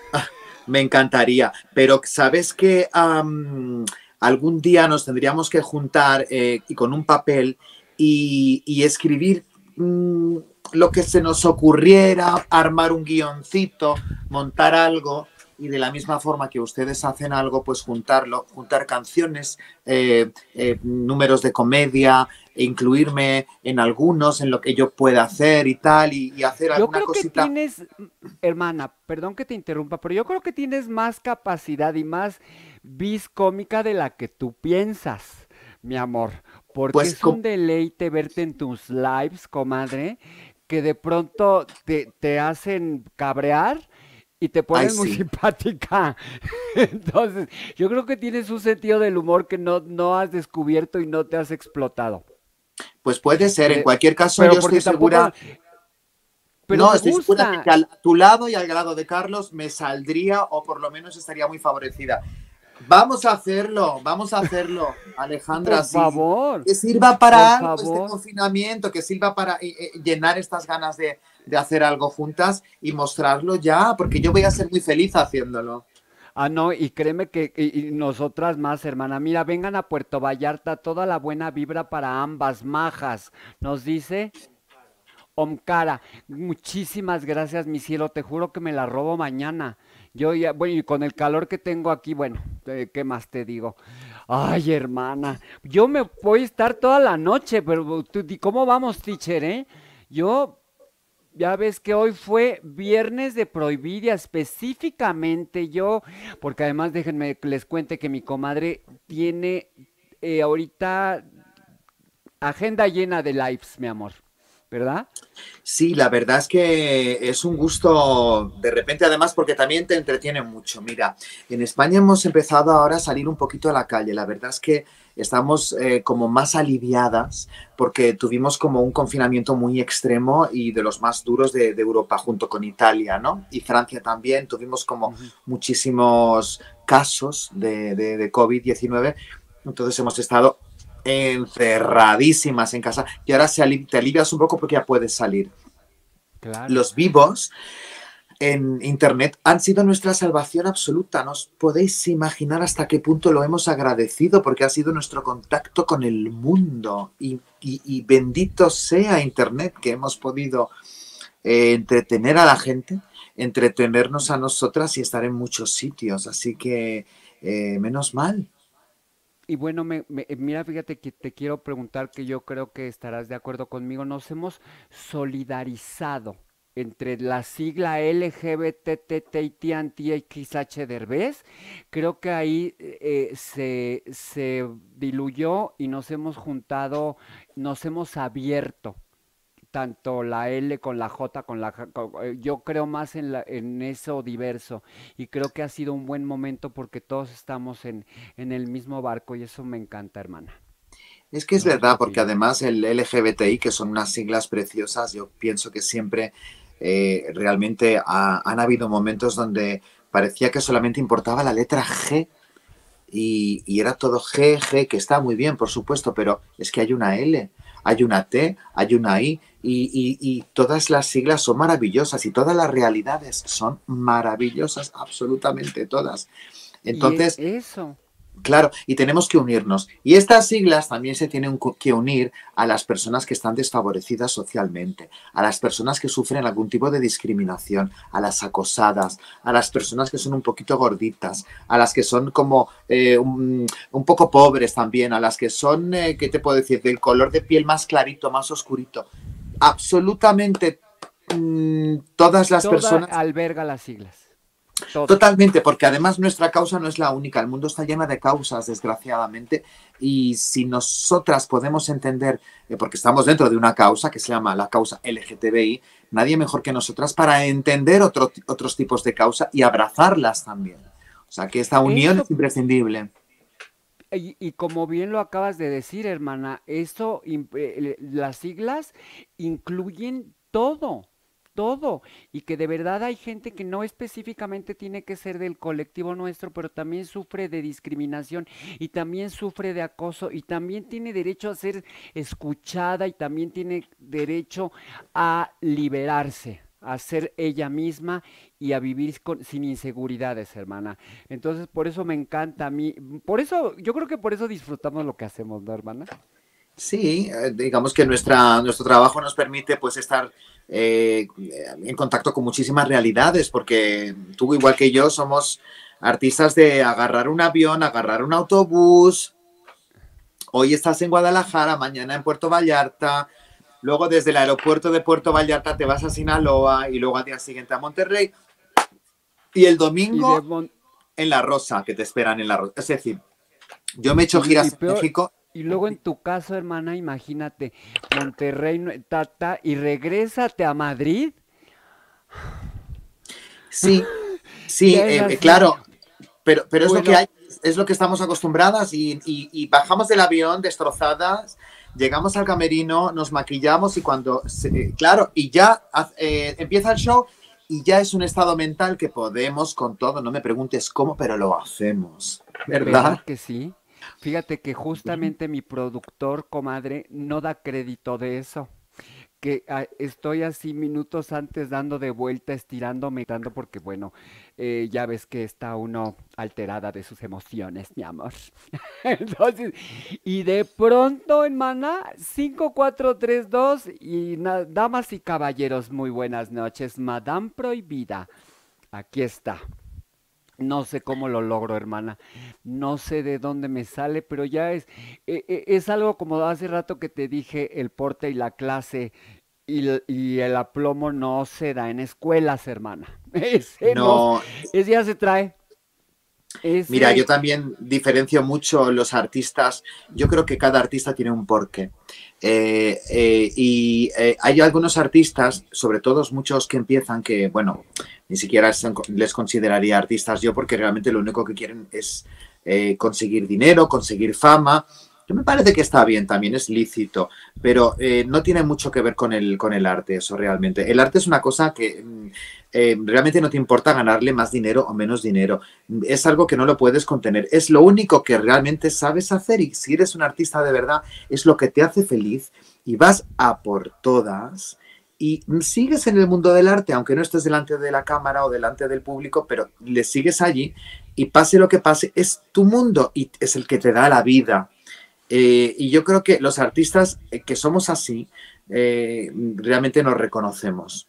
<laughs> me encantaría, pero sabes que algún día nos tendríamos que juntar eh, y con un papel y, escribir mm, lo que se nos ocurriera, armar un guioncito, montar algo y de la misma forma que ustedes hacen algo, pues juntarlo, juntar canciones, eh, eh, números de comedia, e incluirme en algunos, en lo que yo pueda hacer y tal, y, y hacer yo creo Que tienes, hermana, perdón que te interrumpa, pero yo creo que tienes más capacidad y más vis cómica de la que tú piensas, mi amor. Porque pues es un deleite verte en tus lives, comadre, que de pronto te, te hacen cabrear y te pones muy simpática. <laughs> Entonces, yo creo que tienes un sentido del humor que no, no has descubierto y no te has explotado. Pues puede ser, en eh, cualquier caso, yo estoy segura. Pero no, estoy segura que a tu lado y al lado de Carlos me saldría o por lo menos estaría muy favorecida. Vamos a hacerlo, vamos a hacerlo, <laughs> Alejandra. Por favor. Que sirva para este confinamiento, que sirva para eh, eh, llenar estas ganas de, de hacer algo juntas y mostrarlo ya, porque yo voy a ser muy feliz haciéndolo. Ah, no, y créeme que y, nosotras más, hermana. Mira, vengan a Puerto Vallarta, toda la buena vibra para ambas majas, nos dice Omkara, Muchísimas gracias, mi cielo, te juro que me la robo mañana. Yo ya, bueno, y con el calor que tengo aquí, bueno, eh, ¿qué más te digo? Ay, hermana, yo me voy a estar toda la noche, pero tú, ¿cómo vamos, teacher, eh? Yo ya ves que hoy fue viernes de prohibida específicamente yo, porque además déjenme que les cuente que mi comadre tiene eh, ahorita agenda llena de lives, mi amor. ¿verdad? Sí, la verdad es que es un gusto de repente, además, porque también te entretiene mucho. Mira, en España hemos empezado ahora a salir un poquito a la calle. La verdad es que estamos eh, como más aliviadas porque tuvimos como un confinamiento muy extremo y de los más duros de, Europa junto con Italia, ¿no? Y Francia también. Tuvimos como muchísimos casos de, de COVID-19. Entonces hemos estado encerradísimas en casa y ahora se te alivias un poco porque ya puedes salir. Los vivos en Internet han sido nuestra salvación absoluta. No os podéis imaginar hasta qué punto lo hemos agradecido porque ha sido nuestro contacto con el mundo y, bendito sea Internet que hemos podido eh, entretener a la gente, entretenernos a nosotras y estar en muchos sitios. Así que eh, menos mal y bueno, eh, mira, fíjate que te quiero preguntar que yo creo que estarás de acuerdo conmigo. Nos hemos solidarizado entre la sigla y y xh Derbez, creo que ahí eh, eh, se, se diluyó y nos hemos juntado, nos hemos abierto tanto la L con la J, con la eh, yo creo más en, en eso diverso y creo que ha sido un buen momento porque todos estamos en, en el mismo barco y eso me encanta, hermana. Es que es verdad, porque además el LGBTI, que son unas siglas preciosas, yo pienso que siempre eh, realmente han habido momentos donde parecía que solamente importaba la letra G y, era todo G, G, que está muy bien, por supuesto, pero es que hay una L, hay una T, hay una I, y, y, todas las siglas son maravillosas y todas las realidades son maravillosas, absolutamente todas. Entonces, eso. Claro, y tenemos que unirnos. Y estas siglas también se tienen que unir a las personas que están desfavorecidas socialmente, a las personas que sufren algún tipo de discriminación, a las acosadas, a las personas que son un poquito gorditas, a las que son como eh, un, poco pobres también, a las que son, eh, ¿qué te puedo decir?, del color de piel más clarito, más oscurito. Absolutamente mm, todas las personas... Alberga las siglas Totalmente, porque además nuestra causa no es la única, el mundo está lleno de causas, desgraciadamente, y si nosotras podemos entender, eh, porque estamos dentro de una causa que se llama la causa LGTBI, nadie mejor que nosotras para entender otros tipos de causa y abrazarlas también. O sea, que esta unión es imprescindible. Y, y, como bien lo acabas de decir, hermana, eso, eh, las siglas incluyen todo todo y que de verdad hay gente que no específicamente tiene que ser del colectivo nuestro, pero también sufre de discriminación y también sufre de acoso y también tiene derecho a ser escuchada y también tiene derecho a liberarse a ser ella misma y a vivir sin inseguridades, hermana. Entonces, por eso me encanta a mí, por eso, yo creo que por eso disfrutamos lo que hacemos, ¿no, hermana? Sí, eh, digamos que nuestra, nuestro trabajo nos permite pues estar eh, en contacto con muchísimas realidades, porque tú igual que yo somos artistas de agarrar un avión, agarrar un autobús. Hoy estás en Guadalajara, mañana en Puerto Vallarta, luego desde el aeropuerto de Puerto Vallarta te vas a Sinaloa y luego al día siguiente a Monterrey. Y el domingo en La Rosa, que te esperan en La Rosa. Es decir, yo me he hecho giras en México y luego en tu caso, hermana, imagínate, Monterrey, Tata, y regresate a Madrid. Sí, <laughs> sí, eh, eh, claro, pero, pero es lo que hay, es lo que estamos acostumbradas y, bajamos del avión destrozadas, llegamos al camerino, nos maquillamos y cuando, eh, claro, y ya empieza el show y ya es un estado mental que podemos con todo, no me preguntes cómo, pero lo hacemos, ¿verdad? ¿Verdad que sí? Fíjate que justamente mi productor, comadre, no da crédito de eso. Que ah, estoy así minutos antes dando de vuelta, estirándome, dando porque bueno, eh, ya ves que está uno alterada de sus emociones, mi amor. <laughs> Entonces, y de pronto, hermana, 5432 y damas y caballeros, muy buenas noches, Madame Prohibida. Aquí está. No sé cómo lo logro, hermana. No sé de dónde me sale, pero ya es, eh, eh, es algo como hace rato que te dije, el porte y la clase y, el aplomo no se da en escuelas, hermana. <laughs> Es no. es ya se trae. Mira, yo también diferencio mucho los artistas. Yo creo que cada artista tiene un porqué. Eh, eh, y eh, hay algunos artistas, sobre todo muchos que empiezan, que, bueno, ni siquiera les consideraría artistas yo porque realmente lo único que quieren es conseguir dinero, conseguir fama me parece que está bien, también es lícito, pero eh, no tiene mucho que ver con el, con el arte, eso realmente. El arte es una cosa que mm, eh, realmente no te importa ganarle más dinero o menos dinero. Es algo que no lo puedes contener. Es lo único que realmente sabes hacer y si eres un artista de verdad, es lo que te hace feliz y vas a por todas. Y sigues en el mundo del arte, aunque no estés delante de la cámara o delante del público, pero le sigues allí y pase lo que pase, es tu mundo y es el que te da la vida eh, y yo creo que los artistas eh, que somos así eh, realmente nos reconocemos.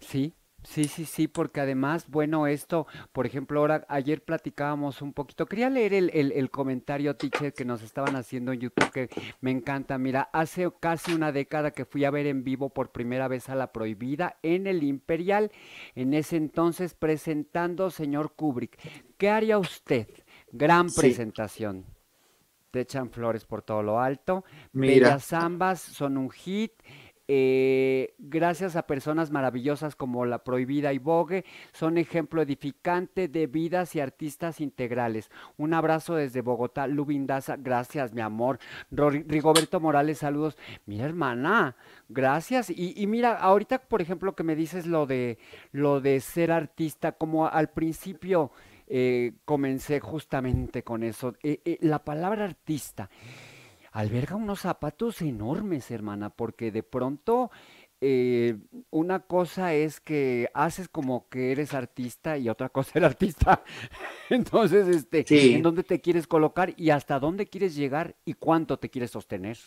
Sí, Sí, sí, sí, porque además, bueno, esto, por ejemplo, ahora ayer platicábamos un poquito, quería leer el, el, comentario, teacher, que nos estaban haciendo en YouTube, que me encanta. Mira, hace casi una década que fui a ver en vivo por primera vez a La Prohibida en el Imperial, en ese entonces presentando señor Kubrick. ¿Qué haría usted? Gran presentación te echan flores por todo lo alto. Mira. ambas son un hit. Eh, gracias a personas maravillosas como La Prohibida y Vogue, son ejemplo edificante de vidas y artistas integrales. Un abrazo desde Bogotá, Lubindaza, gracias, mi amor. Rigoberto Morales, saludos. Mira, hermana, gracias. Y, y, mira, ahorita, por ejemplo, que me dices lo de lo de ser artista, como al principio eh, comencé justamente con eso. Eh, eh, la palabra artista alberga unos zapatos enormes, hermana, porque de pronto una cosa es que haces como que eres artista y otra cosa <laughs> el artista. Entonces, este, ¿en dónde te quieres colocar y hasta dónde quieres llegar y cuánto te quieres sostener?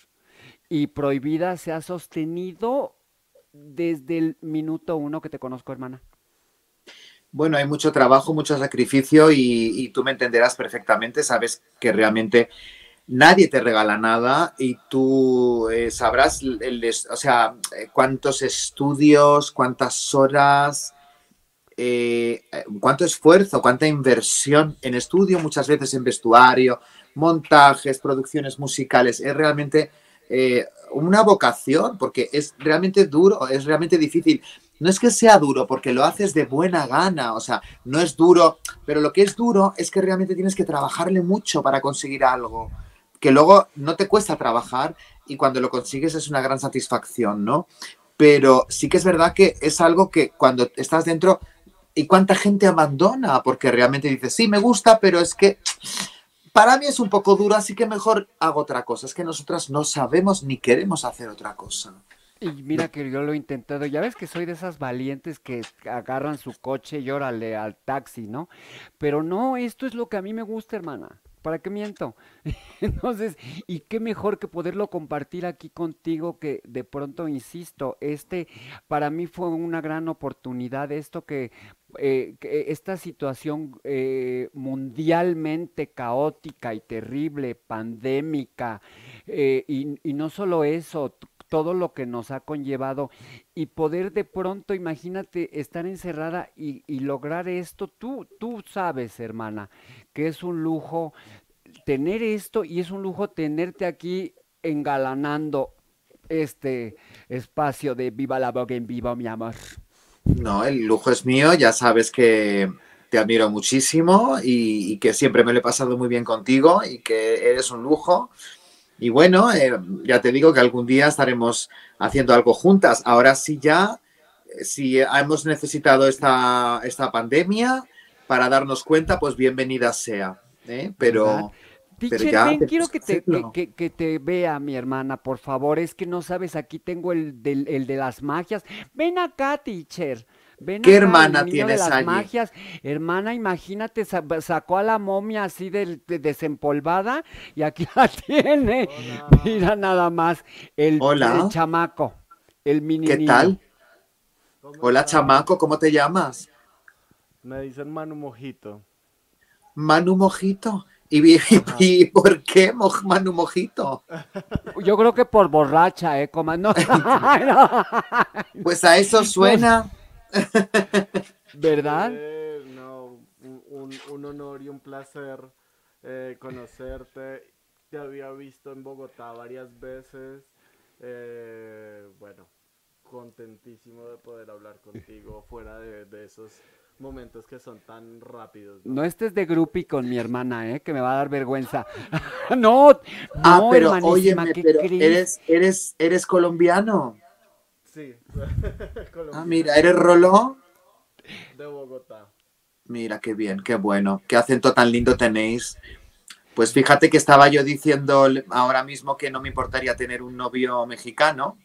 Y Prohibida se ha sostenido desde el minuto uno que te conozco, hermana. Bueno, hay mucho trabajo, mucho sacrificio y, tú me entenderás perfectamente, sabes que realmente nadie te regala nada y tú eh, sabrás, o sea, eh, cuántos estudios, cuántas horas, eh, cuánto esfuerzo, cuánta inversión en estudio, muchas veces en vestuario, montajes, producciones musicales. Es realmente una vocación porque es realmente duro, es realmente difícil no es que sea duro porque lo haces de buena gana, o sea, no es duro, pero lo que es duro es que realmente tienes que trabajarle mucho para conseguir algo, que luego no te cuesta trabajar y cuando lo consigues es una gran satisfacción, ¿no? Pero sí que es verdad que es algo que cuando estás dentro, ¿y cuánta gente abandona? Porque realmente dices, sí, me gusta, pero es que para mí es un poco duro, así que mejor hago otra cosa. Es que nosotras no sabemos ni queremos hacer otra cosa. Y mira que yo lo he intentado, ya ves que soy de esas valientes que agarran su coche y órale al taxi, ¿no? Pero no, esto es lo que a mí me gusta, hermana. ¿Para qué miento? <laughs> Entonces, y qué mejor que poderlo compartir aquí contigo, que de pronto, insisto, este para mí fue una gran oportunidad, esto que eh, esta situación eh, mundialmente caótica y terrible, pandémica, eh, y, y, no solo eso, todo lo que nos ha conllevado y poder de pronto, imagínate, estar encerrada y, lograr esto. Tú, tú sabes, hermana, que es un lujo tener esto y es un lujo tenerte aquí engalanando este espacio de Viva la Vogue en Vivo, mi amor. No, el lujo es mío, ya sabes que te admiro muchísimo y, y, que siempre me lo he pasado muy bien contigo y que eres un lujo y bueno, eh, ya te digo que algún día estaremos haciendo algo juntas. Ahora sí ya, eh, si hemos necesitado esta, esta pandemia para darnos cuenta, pues bienvenida sea. ¿eh? Pero... quiero que te, que te, vea, mi hermana, por favor. Es que no sabes, aquí tengo el, del, el de las magias. Ven acá, teacher. ¿Qué hermana tienes las Magias. Hermana, imagínate, sacó a la momia así de, desempolvada y aquí <laughs> la tiene. Mira nada más el, chamaco, el mini. ¿Qué tal? Hola, chamaco, ¿cómo te llamas? Me dicen Manu Mojito. Manu Mojito. ¿Y, <laughs> y, por qué Manu Mojito? <laughs> Yo creo que por borracha, ¿eh? pues a eso pues suena. <laughs> ¿Verdad? Eh, no, un, honor y un placer eh, conocerte. Te había visto en Bogotá varias veces. Eh, bueno, contentísimo de poder hablar contigo <laughs> fuera de, esos momentos que son tan rápidos. No, estés de grupi con mi hermana, ¿eh? que me va a dar vergüenza. <laughs> Ah, no, pero, oye, Eres, eres, eres colombiano. <laughs> ah, mira, ¿eres Rolo? De Bogotá. Mira, qué bien, qué bueno. Qué acento tan lindo tenéis. Pues fíjate que estaba yo diciendo ahora mismo que no me importaría tener un novio mexicano,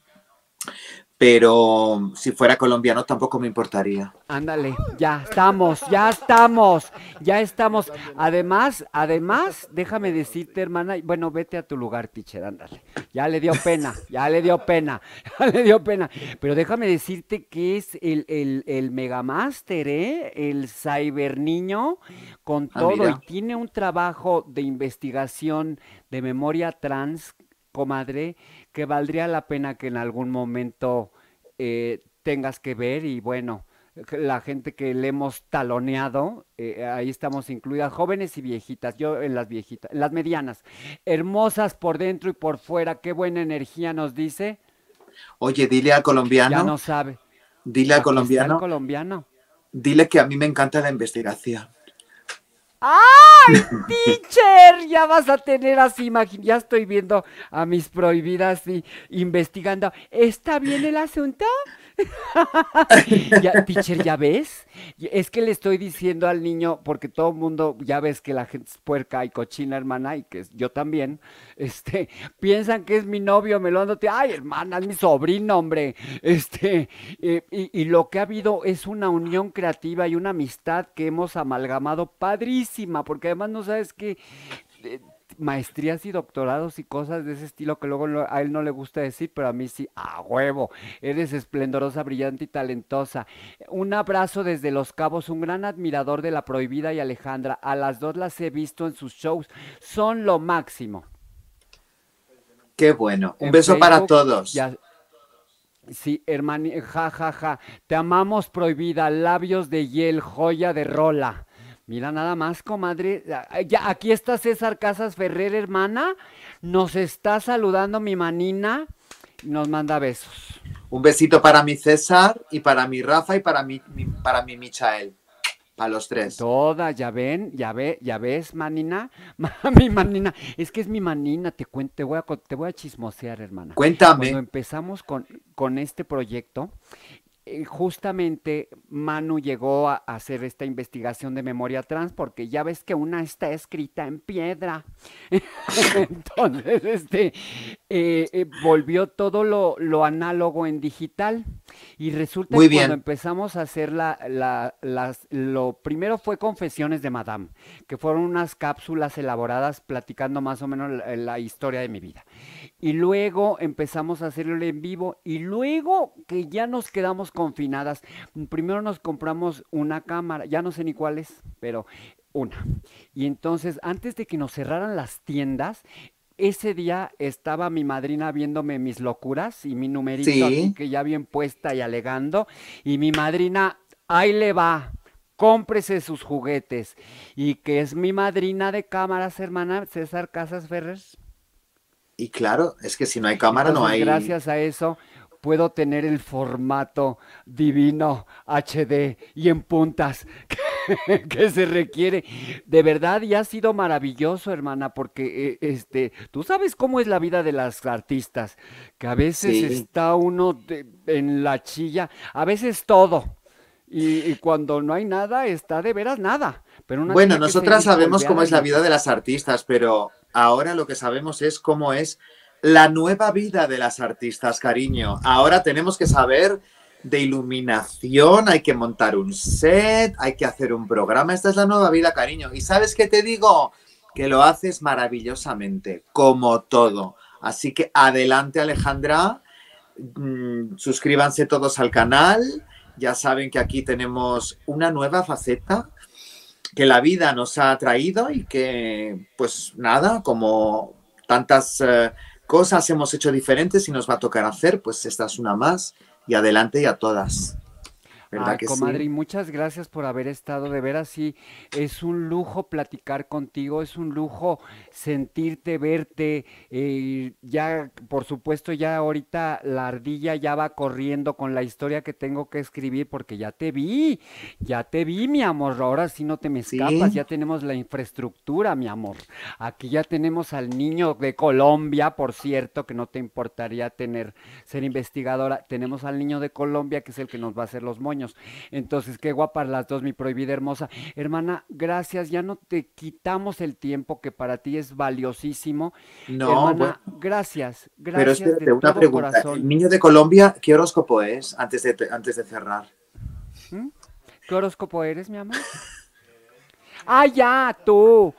pero si fuera colombiano tampoco me importaría. Ándale, ya estamos, ya estamos, ya estamos. Además, además, déjame decirte, hermana, bueno, vete a tu lugar, teacher, ándale. Ya le dio pena, ya le dio pena, <laughs> ya le dio pena. Pero déjame decirte que es el, el, el megamaster, ¿eh? El cyberniño con ah, todo. y tiene un trabajo de investigación de memoria trans, comadre, que valdría la pena que en algún momento eh, tengas que ver y bueno, la gente que le hemos taloneado, eh, ahí estamos incluidas, jóvenes y viejitas, yo en las viejitas, las medianas, hermosas por dentro y por fuera, qué buena energía nos dice. Oye, dile al colombiano. Ya no sabe. Dile al colombiano. colombiano. Dile que a mí me encanta la investigación. ¡Ay, <laughs> teacher! Ya vas a tener así, ya estoy viendo a mis prohibidas y investigando. ¿Está bien el asunto? <laughs> ya, <laughs> ¿ya ves? Es que le estoy diciendo al niño, porque todo el mundo, ya ves que la gente es puerca y cochina, hermana, y que yo también, este, <laughs> piensan que es mi novio, me lo ando, ay, hermana, es mi sobrino, hombre, este, y, lo que ha habido es una unión creativa y una amistad que hemos amalgamado padrísima, porque además no sabes que... Eh, maestrías y doctorados y cosas de ese estilo que luego a él no le gusta decir, pero a mí sí, a huevo, eres esplendorosa, brillante y talentosa. Un abrazo desde Los Cabos, un gran admirador de La Prohibida y Alejandra. A las dos las he visto en sus shows, son lo máximo. Qué bueno, un beso para todos. Sí, hermano, ja, ja, ja. Te amamos prohibida, labios de hiel, joya de rola. Mira nada más, comadre. Ya, aquí está César Casas Ferrer, hermana. Nos está saludando mi manina. Nos manda besos. Un besito para mi César y para mi Rafa y para mi, para Michael. Para los tres. Todas, ya ven, ya ve, ya ves, manina. <laughs> Ah, mi manina, es que es mi manina, te voy a, te voy a chismosear, hermana. Cuéntame. Cuando empezamos con, con este proyecto, eh, justamente Manu llegó a hacer esta investigación de memoria trans porque ya ves que una está escrita en piedra. <laughs> Entonces, este, eh, eh, volvió todo lo, análogo en digital y resulta que bien. cuando empezamos a hacer la, las, lo primero fue Confesiones de Madame, que fueron unas cápsulas elaboradas platicando más o menos la historia de mi vida. Y luego empezamos a hacerlo en vivo y luego que ya nos quedamos confinadas, primero nos compramos una cámara, ya no sé ni cuáles, es, pero una. Y entonces, antes de que nos cerraran las tiendas, ese día estaba mi madrina viéndome mis locuras y mi numerito así que ya bien puesta y alegando. Y mi madrina, ahí le va, cómprese sus juguetes. Y que es mi madrina de cámaras, hermana César Casas Ferrer. Y claro, es que si no hay cámara, no hay. Gracias a eso puedo tener el formato divino HD y en puntas <laughs> que, se requiere. De verdad, y ha sido maravilloso, hermana, porque eh, este, tú sabes cómo es la vida de las artistas, que a veces está uno en la chilla, a veces todo. Y, cuando no hay nada, está de veras nada. Pero bueno, nosotras sabemos cómo es la vida de las artistas, pero ahora lo que sabemos es cómo es la nueva vida de las artistas, cariño. Ahora tenemos que saber de iluminación, hay que montar un set, hay que hacer un programa. Esta es la nueva vida, cariño. ¿Y sabes qué te digo? Que lo haces maravillosamente, como todo. Así que adelante, Alejandra. Mm, suscríbanse todos al canal. Ya saben que aquí tenemos una nueva faceta que la vida nos ha traído y que, pues nada, como tantas... Eh, cosas hemos hecho diferentes y nos va a tocar hacer, pues esta es una más y adelante y a todas. ¿Verdad comadre, y muchas gracias por haber estado. De veras, sí, es un lujo platicar contigo, es un lujo sentirte, verte. Eh, ya, por supuesto, ya ahorita la ardilla ya va corriendo con la historia que tengo que escribir porque ya te vi, ya te vi, mi amor. Ahora sí no te me escapas, ya tenemos la infraestructura, mi amor. Aquí ya tenemos al niño de Colombia, por cierto, que no te importaría tener, ser investigadora. Tenemos al niño de Colombia, que es el que nos va a hacer los moños entonces, qué guapa las dos, mi prohibida hermosa. Hermana, gracias, ya no te quitamos el tiempo que para ti es valiosísimo. No, hermana, gracias, gracias. Pero espérate, una pregunta. niño de Colombia, ¿qué horóscopo es antes de, antes de cerrar? ¿Mm? ¿Qué horóscopo eres, mi amor? <laughs> ¡Ah, ya! ¡Tú!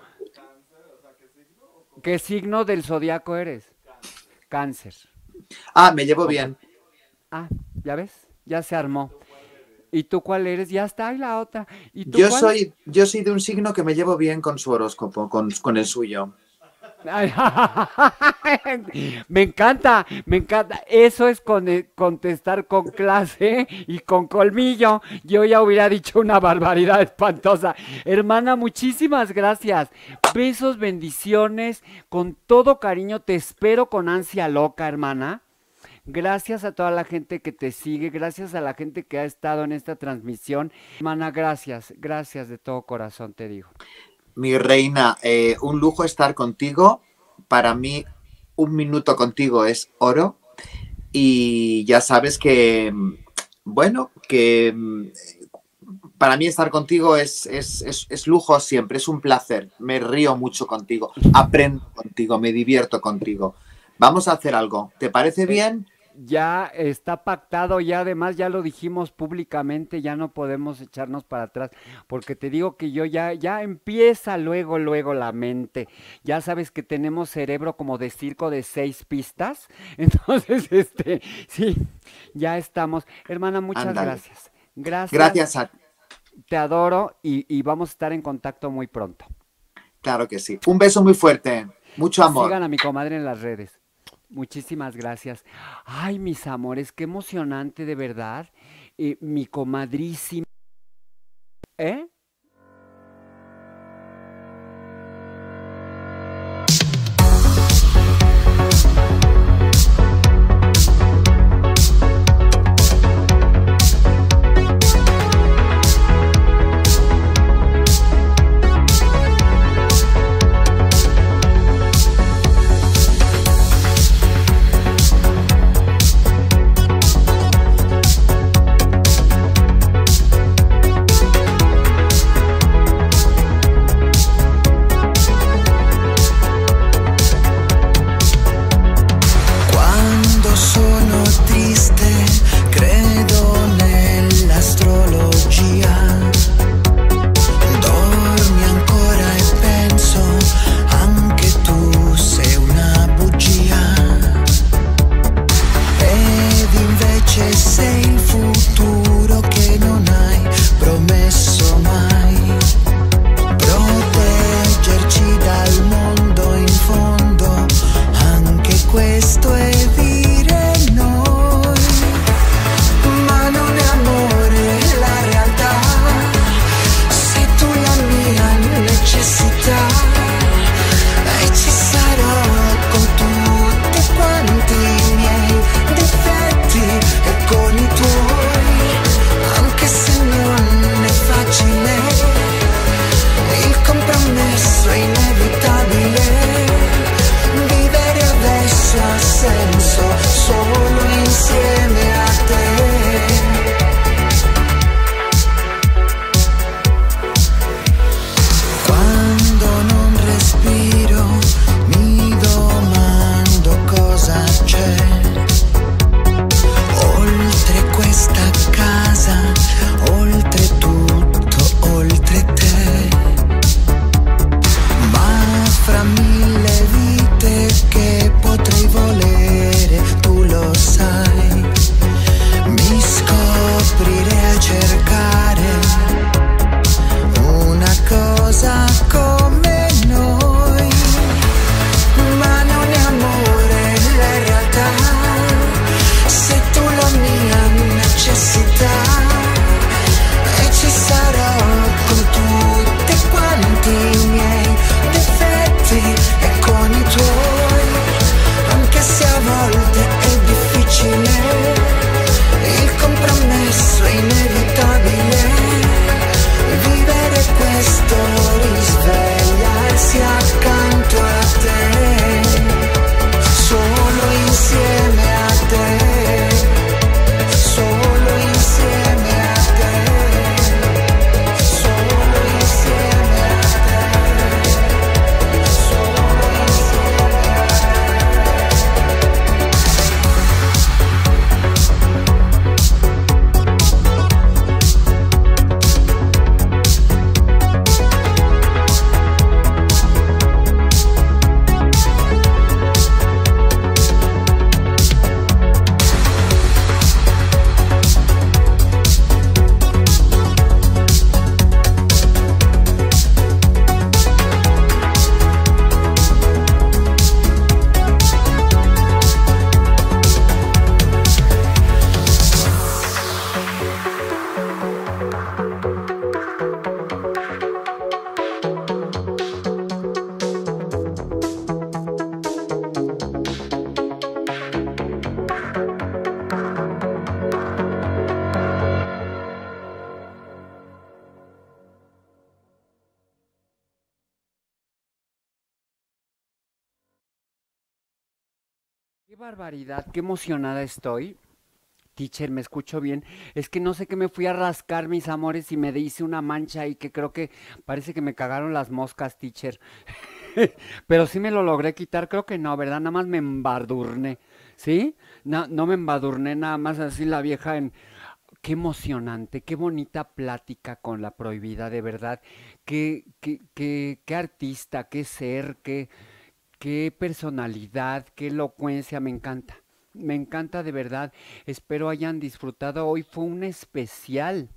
¿Qué signo del zodiaco eres? Cáncer. Ah, me llevo bien. Ah, ya ves, ya se armó. ¿Y tú cuál eres? Ya está, y la otra. ¿Y yo, soy, yo soy de un signo que me llevo bien con su horóscopo, con, el suyo. <laughs> me encanta, me encanta. Eso es eh, contestar con clase y con colmillo. Yo ya hubiera dicho una barbaridad espantosa. Hermana, muchísimas gracias. Besos, bendiciones. Con todo cariño te espero con ansia loca, hermana. Gracias a toda la gente que te sigue, gracias a la gente que ha estado en esta transmisión. Mana, gracias, gracias de todo corazón, te digo. Mi reina, eh, un lujo estar contigo. Para mí, un minuto contigo es oro. Y ya sabes que, bueno, que mm, para mí estar contigo es, es, lujo siempre, es un placer. Me río mucho contigo, aprendo contigo, me divierto contigo. Vamos a hacer algo. ¿Te parece bien? ya está pactado, ya además ya lo dijimos públicamente, ya no podemos echarnos para atrás, porque te digo que yo ya, ya empieza luego, luego la mente. Ya sabes que tenemos cerebro como de circo de seis pistas, <laughs> entonces, este, sí, ya estamos. Hermana, muchas gracias. Gracias. Gracias a... Te adoro y, y vamos a estar en contacto muy pronto. Claro que sí. Un beso muy fuerte. Mucho amor. Sigan a mi comadre en las redes. Muchísimas gracias. Ay, mis amores, qué emocionante de verdad. Eh, mi comadrísima. ¿Eh? qué emocionada estoy. Teacher, me escucho bien. Es que no sé qué me fui a rascar, mis amores, y me hice una mancha y que creo que parece que me cagaron las moscas, teacher. <laughs> Pero sí me lo logré quitar, creo que no, ¿verdad? Nada más me embadurné, ¿sí? No, me embadurné, nada más así la vieja en... Qué emocionante, qué bonita plática con la prohibida, de verdad. Qué, qué, qué, qué artista, qué ser, qué, qué personalidad, qué elocuencia, me encanta. Me encanta de verdad. Espero hayan disfrutado. Hoy fue un especial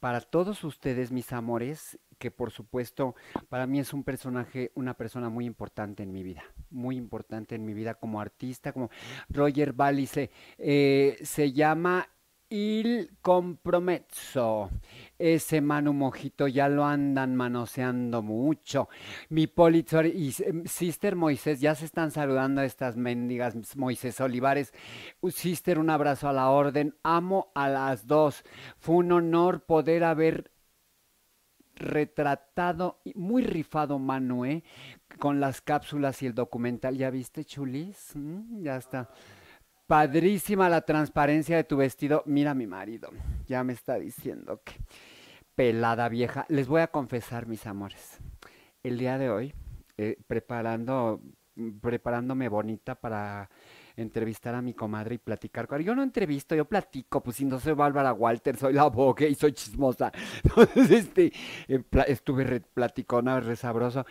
para todos ustedes, mis amores, que por supuesto para mí es un personaje, una persona muy importante en mi vida, muy importante en mi vida como artista, como Roger Válice. Eh, se llama el compromiso, Ese Manu Mojito ya lo andan manoseando mucho. Mi Polizor y eh, Sister Moisés, ya se están saludando a estas mendigas Moisés Olivares. Uh, Sister, un abrazo a la orden. Amo a las dos. Fue un honor poder haber retratado, muy rifado Manu, eh, con las cápsulas y el documental. ¿Ya viste, Chulis? Mm, ya está. Padrísima la transparencia de tu vestido. Mira mi marido, ya me está diciendo que pelada vieja. Les voy a confesar, mis amores. El día de hoy, eh, preparando, preparándome bonita para entrevistar a mi comadre y platicar Yo no entrevisto, yo platico, pues si no soy Bárbara Walter, soy la boca y soy chismosa. <laughs> Entonces, este, eh, estuve re platicona, resabroso.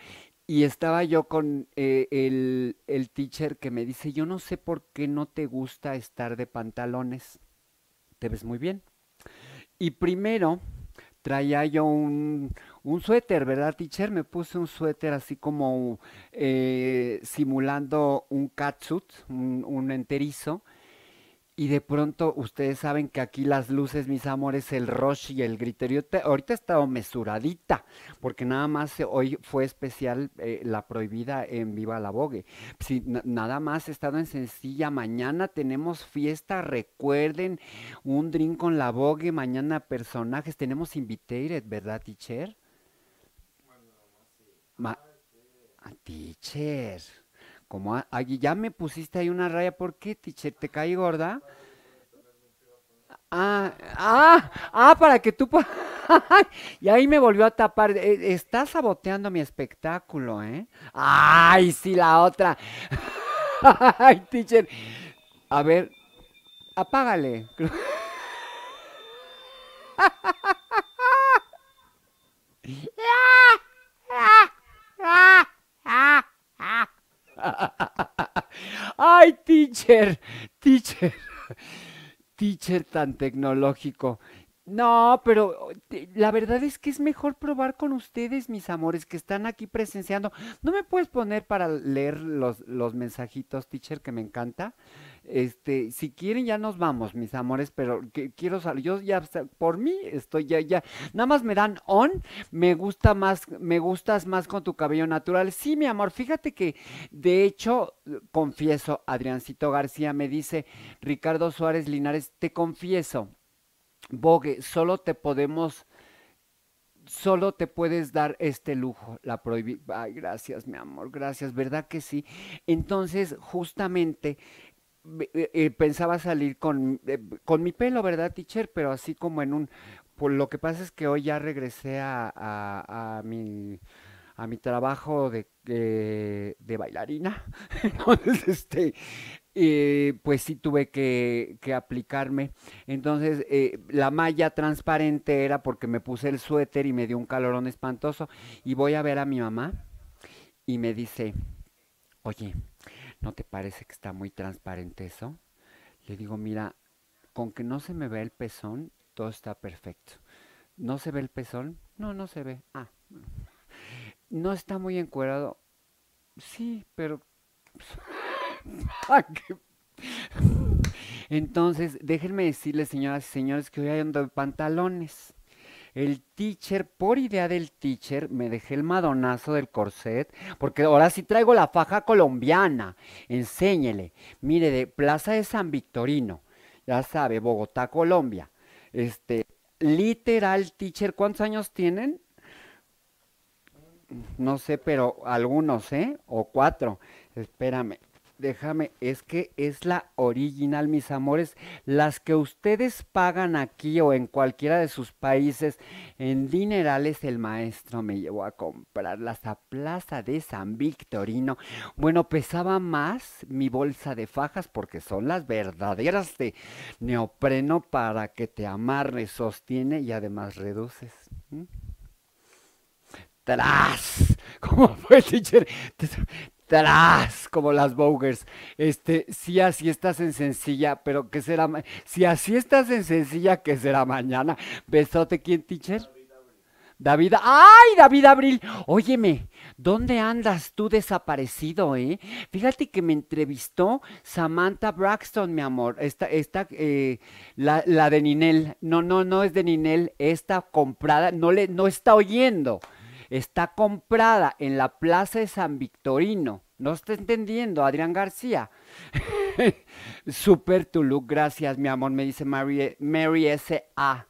Y estaba yo con eh, el, teacher que me dice, yo no sé por qué no te gusta estar de pantalones, te ves muy bien. Y primero traía yo un, suéter, ¿verdad, teacher? Me puse un suéter así como eh, simulando un catsuit, un, un enterizo, y de pronto ustedes saben que aquí las luces, mis amores, el rush y el griterío, ahorita estado mesuradita, porque nada más hoy fue especial eh, la prohibida en Viva la Vogue. Si, nada más he estado en sencilla, mañana tenemos fiesta, recuerden, un drink con la Vogue, mañana personajes, tenemos invitated, ¿verdad, teacher? Bueno, ah, teacher como ya me pusiste ahí una raya, ¿por qué, teacher? ¿Te caí gorda? Ah, ah, ah, para que tú <laughs> y ahí me volvió a tapar. Eh, está saboteando mi espectáculo, ¿eh? Ay, sí, la otra. <laughs> Ay, teacher. A ver, apágale. <laughs> ay, teacher, teacher, <laughs> teacher tan tecnológico. No, pero la verdad es que es mejor probar con ustedes, mis amores, que están aquí presenciando. ¿No me puedes poner para leer los, los mensajitos, teacher, que me encanta? Este, si quieren ya nos vamos, mis amores, pero quiero salir. Yo ya por mí estoy ya ya. Nada más me dan on, me gusta más, me gustas más con tu cabello natural. Sí, mi amor, fíjate que de hecho confieso, Adriancito García me dice, Ricardo Suárez Linares, te confieso, Bogue, solo te podemos solo te puedes dar este lujo, la prohibí. Ay, gracias, mi amor, gracias, ¿verdad que sí? Entonces, justamente eh, eh, pensaba salir con, eh, con mi pelo, ¿verdad, teacher? Pero así como en un... Pues, lo que pasa es que hoy ya regresé a, mi a mi trabajo de, de, bailarina. <laughs> Entonces, este, pues sí tuve que, que aplicarme. Entonces, la malla transparente era porque me puse el suéter y me dio un calorón espantoso. Y voy a ver a mi mamá y me dice, oye, ¿no te parece que está muy transparente eso? Le digo, mira, con que no se me ve el pezón, todo está perfecto. ¿No se ve el pezón? No, no se ve. Ah, <laughs> no está muy encuadrado? Sí, pero... <laughs> <laughs> Entonces, déjenme decirles, señoras y señores, que hoy hay un de pantalones el teacher, por idea del teacher, me dejé el madonazo del corset, porque ahora sí traigo la faja colombiana. Enséñele. Mire, de Plaza de San Victorino, ya sabe, Bogotá, Colombia. Este, literal, teacher, ¿cuántos años tienen? No sé, pero algunos, ¿eh? O cuatro. Espérame déjame, es que es la original, mis amores. Las que ustedes pagan aquí o en cualquiera de sus países, en dinerales el maestro me llevó a comprarlas a Plaza de San Victorino. Bueno, pesaba más mi bolsa de fajas porque son las verdaderas de neopreno para que te amarre, sostiene y además reduces. ¡Tras! <laughs> ¿Cómo fue, teacher? tras, como las Bogers. Este, si así estás en sencilla, pero que será, si así estás en sencilla, qué será mañana. Besote, ¿quién, teacher? David, ay, David Abril, óyeme, ¿dónde andas tú desaparecido, eh? Fíjate que me entrevistó Samantha Braxton, mi amor, esta, esta, eh, la, la de Ninel, no, no, no es de Ninel, esta comprada, no le, no está oyendo está comprada en la Plaza de San Victorino. No está entendiendo, Adrián García. <laughs> Super tu look, gracias, mi amor, me dice Mary, Mary S.A.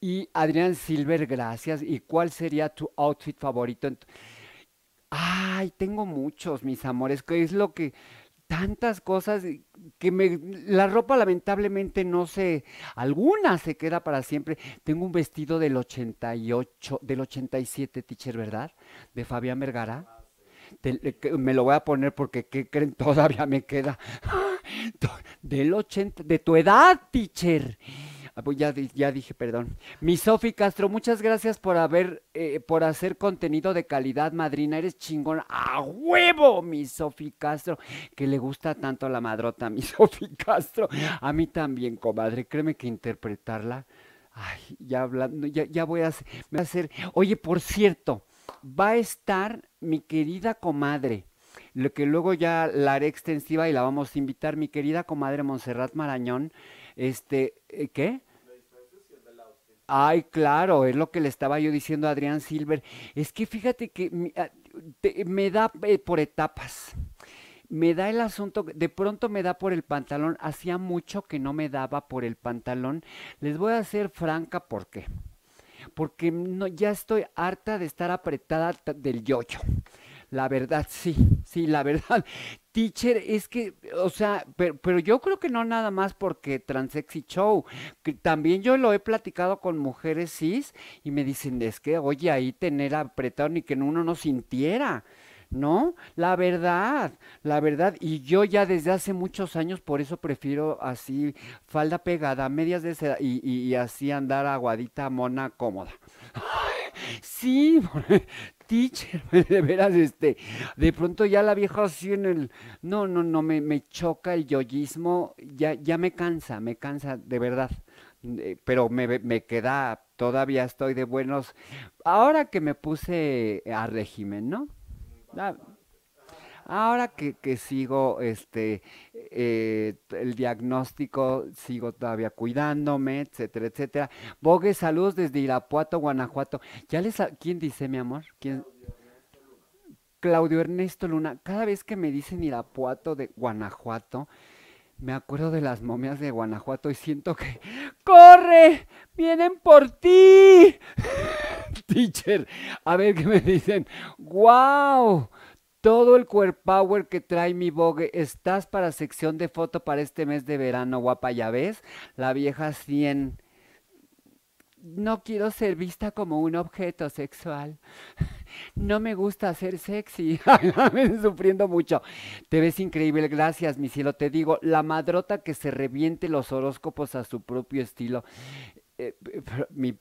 Y Adrián Silver, gracias. ¿Y cuál sería tu outfit favorito? Ay, tengo muchos, mis amores, qué es lo que tantas cosas que me la ropa lamentablemente no se alguna se queda para siempre. Tengo un vestido del 88, del 87, teacher, ¿verdad? De Fabián Vergara. Ah, me lo voy a poner porque qué creen todavía me queda. <laughs> Del 80 de tu edad, teacher. Ah, pues ya, dije, perdón. Mi Sofi Castro, muchas gracias por haber, eh, por hacer contenido de calidad, madrina. Eres chingón. ¡A huevo! Mi Sofi Castro, que le gusta tanto la madrota, mi <laughs> Sofi Castro. A mí también, comadre. Créeme que interpretarla. Ay, ya hablando, ya, voy a hacer, a hacer. Oye, por cierto, va a estar mi querida comadre lo que luego ya la haré extensiva y la vamos a invitar, mi querida comadre Montserrat Marañón, este, eh, ¿qué? Ay, claro, es lo que le estaba yo diciendo a Adrián Silver. Es que fíjate que ah, me, da eh, por etapas. Me da el asunto, de pronto me da por el pantalón. Hacía mucho que no me daba por el pantalón. Les voy a ser franca por qué. Porque no, ya estoy harta de estar apretada del yoyo. La verdad, sí, sí, la verdad. <laughs> Teacher, es que, o sea, pero, yo creo que no nada más porque Transexy Show, también yo lo he platicado con mujeres cis y me dicen, es que, oye, ahí tener apretado ni que uno no sintiera. ¿no? La verdad, la verdad. Y yo ya desde hace muchos años, por eso prefiero así, falda pegada, medias de seda y, así andar aguadita, mona, cómoda. <laughs> Sí, sí, <laughs> teacher, <laughs> de veras, este, de pronto ya la vieja así en el, no, no, no, me, me choca el yoyismo, ya, ya me cansa, me cansa, de verdad, eh, pero me, me queda, todavía estoy de buenos, ahora que me puse a régimen, ¿no? Ah, Ahora que, sigo este, eh, el diagnóstico, sigo todavía cuidándome, etcétera, etcétera. Bogue, Salud desde Irapuato, Guanajuato. ¿Ya les, ¿Quién dice, mi amor? ¿Quién? Claudio Ernesto Luna, cada vez que me dicen Irapuato de Guanajuato, me acuerdo de las momias de Guanajuato y siento que ¡corre! ¡Vienen por ti! <laughs> Teacher, a ver qué me dicen. ¡Wow! todo el core power que trae mi Vogue. Estás para sección de foto para este mes de verano, guapa, ya ves. La vieja 100. No quiero ser vista como un objeto sexual. <laughs> No me gusta ser sexy. <laughs> estoy sufriendo mucho. Te ves increíble, gracias, mi cielo. Te digo, la madrota que se reviente los horóscopos a su propio estilo. Eh,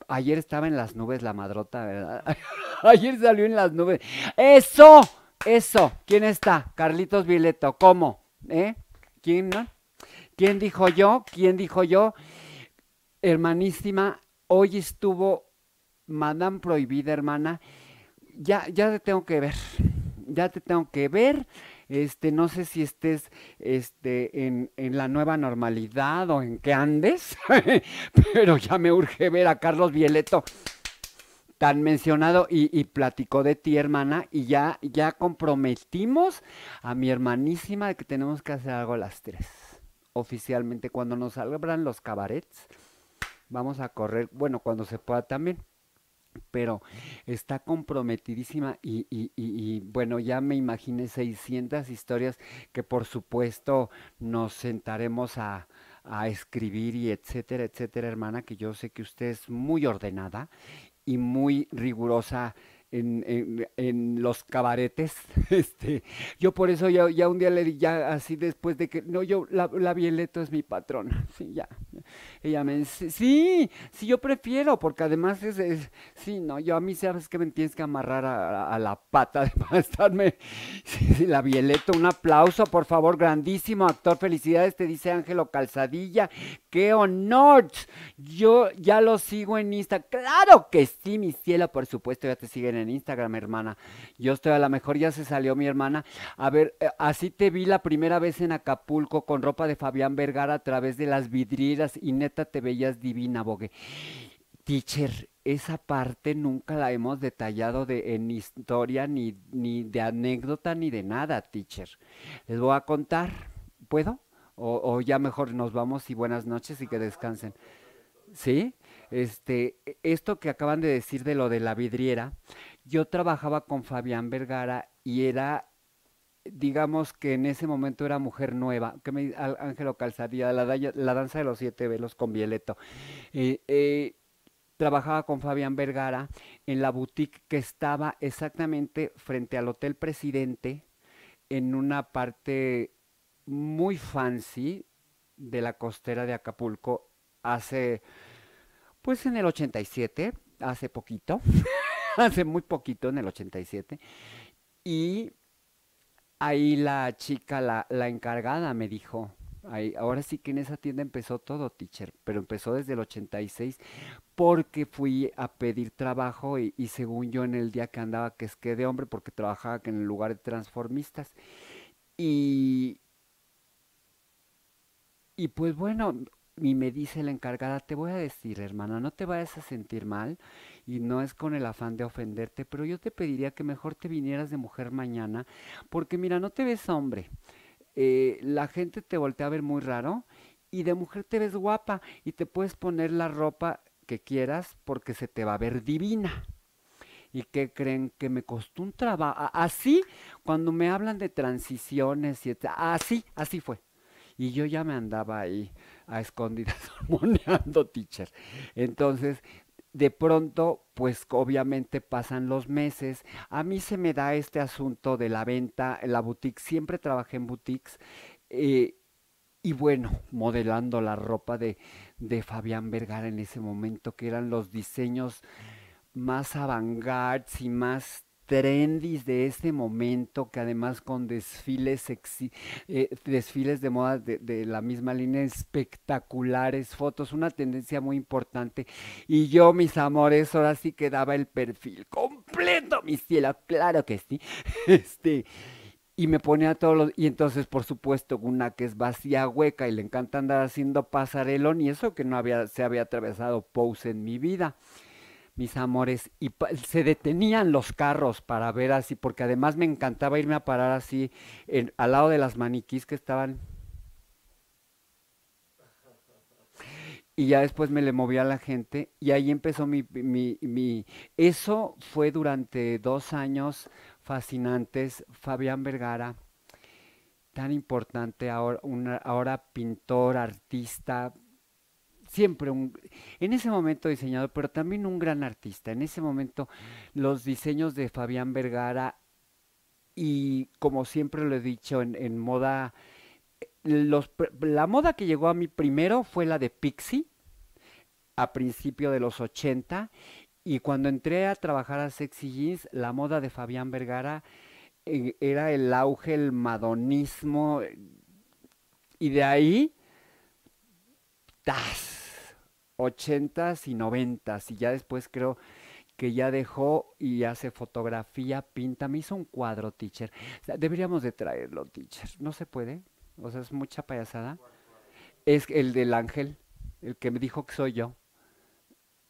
ayer estaba en las nubes la madrota, ¿verdad? <laughs> ayer salió en las nubes. ¡Eso! Eso, ¿quién está? Carlitos Vileto, ¿cómo? ¿Eh? ¿Quién, ¿Quién dijo yo? ¿Quién dijo yo? Hermanísima, hoy estuvo Madame Prohibida, hermana. Ya, ya te tengo que ver. Ya te tengo que ver. Este, no sé si estés este, en, en la nueva normalidad o en qué andes, <laughs> pero ya me urge ver a Carlos Vieleto han mencionado y, platicó de ti, hermana, y ya, ya comprometimos a mi hermanísima de que tenemos que hacer algo las tres. Oficialmente, cuando nos abran los cabarets, vamos a correr, bueno, cuando se pueda también. Pero está comprometidísima y, bueno, ya me imaginé 600 historias que por supuesto nos sentaremos a, a escribir y etcétera, etcétera, hermana, que yo sé que usted es muy ordenada y muy rigurosa en, los cabaretes. <laughs> Este, yo por eso ya, un día le di, ya así después de que, no, yo, la, la es mi patrona, <laughs> sí, ya, ella me dice, sí, sí, yo prefiero, porque además es, sí, no, yo a mí sabes que me tienes que amarrar a, la pata <laughs> para estarme, la Violeta, un aplauso, por favor, grandísimo actor, felicidades, te dice Ángelo Calzadilla, qué honor, yo ya lo sigo en Instagram, claro que sí, mi cielo, por supuesto, ya te siguen en Instagram, hermana, yo estoy a la mejor, ya se salió mi hermana, a ver, eh, así te vi la primera vez en Acapulco con ropa de Fabián Vergara a través de las vidrieras y neta te veías divina, Bogue. Teacher, esa parte nunca la hemos detallado de, en historia, ni, ni de anécdota, ni de nada, teacher. Les voy a contar, ¿puedo? O, o ya mejor nos vamos y buenas noches y que descansen. ¿Sí? Este, esto que acaban de decir de lo de la vidriera, yo trabajaba con Fabián Vergara y era digamos que en ese momento era mujer nueva, que me, Ángelo Calzadilla, la, danza de los siete velos con Violeto. Eh, eh, trabajaba con Fabián Vergara en la boutique que estaba exactamente frente al Hotel Presidente, en una parte muy fancy de la costera de Acapulco, hace, pues en el 87, hace poquito, <laughs> hace muy poquito, en el 87, y Ahí la chica, la, encargada, me dijo, ahí, ahora sí que en esa tienda empezó todo, teacher, pero empezó desde el 86 porque fui a pedir trabajo y, según yo en el día que andaba, que es que de hombre, porque trabajaba en el lugar de transformistas. Y, y pues bueno, y me dice la encargada, te voy a decir, hermana, no te vayas a sentir mal y no es con el afán de ofenderte, pero yo te pediría que mejor te vinieras de mujer mañana, porque mira, no te ves hombre. Eh, la gente te voltea a ver muy raro y de mujer te ves guapa y te puedes poner la ropa que quieras porque se te va a ver divina. ¿Y que creen? Que me costó un trabajo. Así, cuando me hablan de transiciones y así, así fue. Y yo ya me andaba ahí a escondidas <laughs> hormoneando, teacher. Entonces, de pronto, pues obviamente pasan los meses. A mí se me da este asunto de la venta, la boutique, siempre trabajé en boutiques. Eh, y bueno, modelando la ropa de, de Fabián Vergara en ese momento, que eran los diseños más avant y más trendis de este momento, que además con desfiles eh, desfiles de moda de, la misma línea, espectaculares, fotos, una tendencia muy importante. Y yo, mis amores, ahora sí quedaba el perfil completo, mi cielo, claro que sí. <laughs> Este. Y me ponía todos los... Y entonces, por supuesto, una que es vacía, hueca, y le encanta andar haciendo pasarelo y eso que no había, se había atravesado pose en mi vida mis amores, y se detenían los carros para ver así, porque además me encantaba irme a parar así al lado de las maniquís que estaban. Y ya después me le movía a la gente y ahí empezó mi, mi... Eso fue durante dos años fascinantes. Fabián Vergara, tan importante ahora, una, ahora pintor, artista, siempre un, en ese momento diseñador, pero también un gran artista. En ese momento los diseños de Fabián Vergara y como siempre lo he dicho en, moda, eh, la moda que llegó a mí primero fue la de Pixie a principio de los 80 y cuando entré a trabajar a Sexy Jeans, la moda de Fabián Vergara eh, era el auge, el madonismo eh, y de ahí, ¡tas! 80 y 90 y ya después creo que ya dejó y hace fotografía, pinta, me hizo un cuadro, teacher. deberíamos de traerlo, teacher. No se puede. O sea, es mucha payasada. Es el del ángel, el que me dijo que soy yo.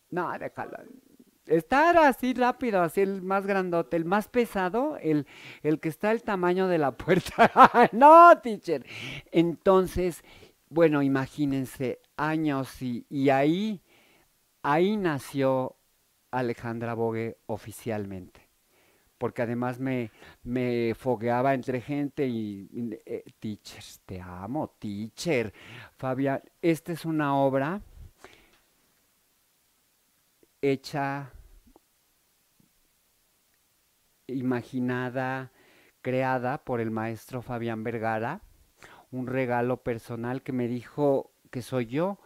No, déjalo. Estar así rápido, así el más grandote, el más pesado, el, el que está el tamaño de la puerta. <laughs> no, teacher. Entonces, bueno, imagínense, años y, ahí, ahí nació Alejandra Bogue oficialmente porque además me, me, fogueaba entre gente y, eh, teachers, te amo, teacher. Fabián, esta es una obra hecha, imaginada, creada por el maestro Fabián Vergara, un regalo personal que me dijo, que soy yo.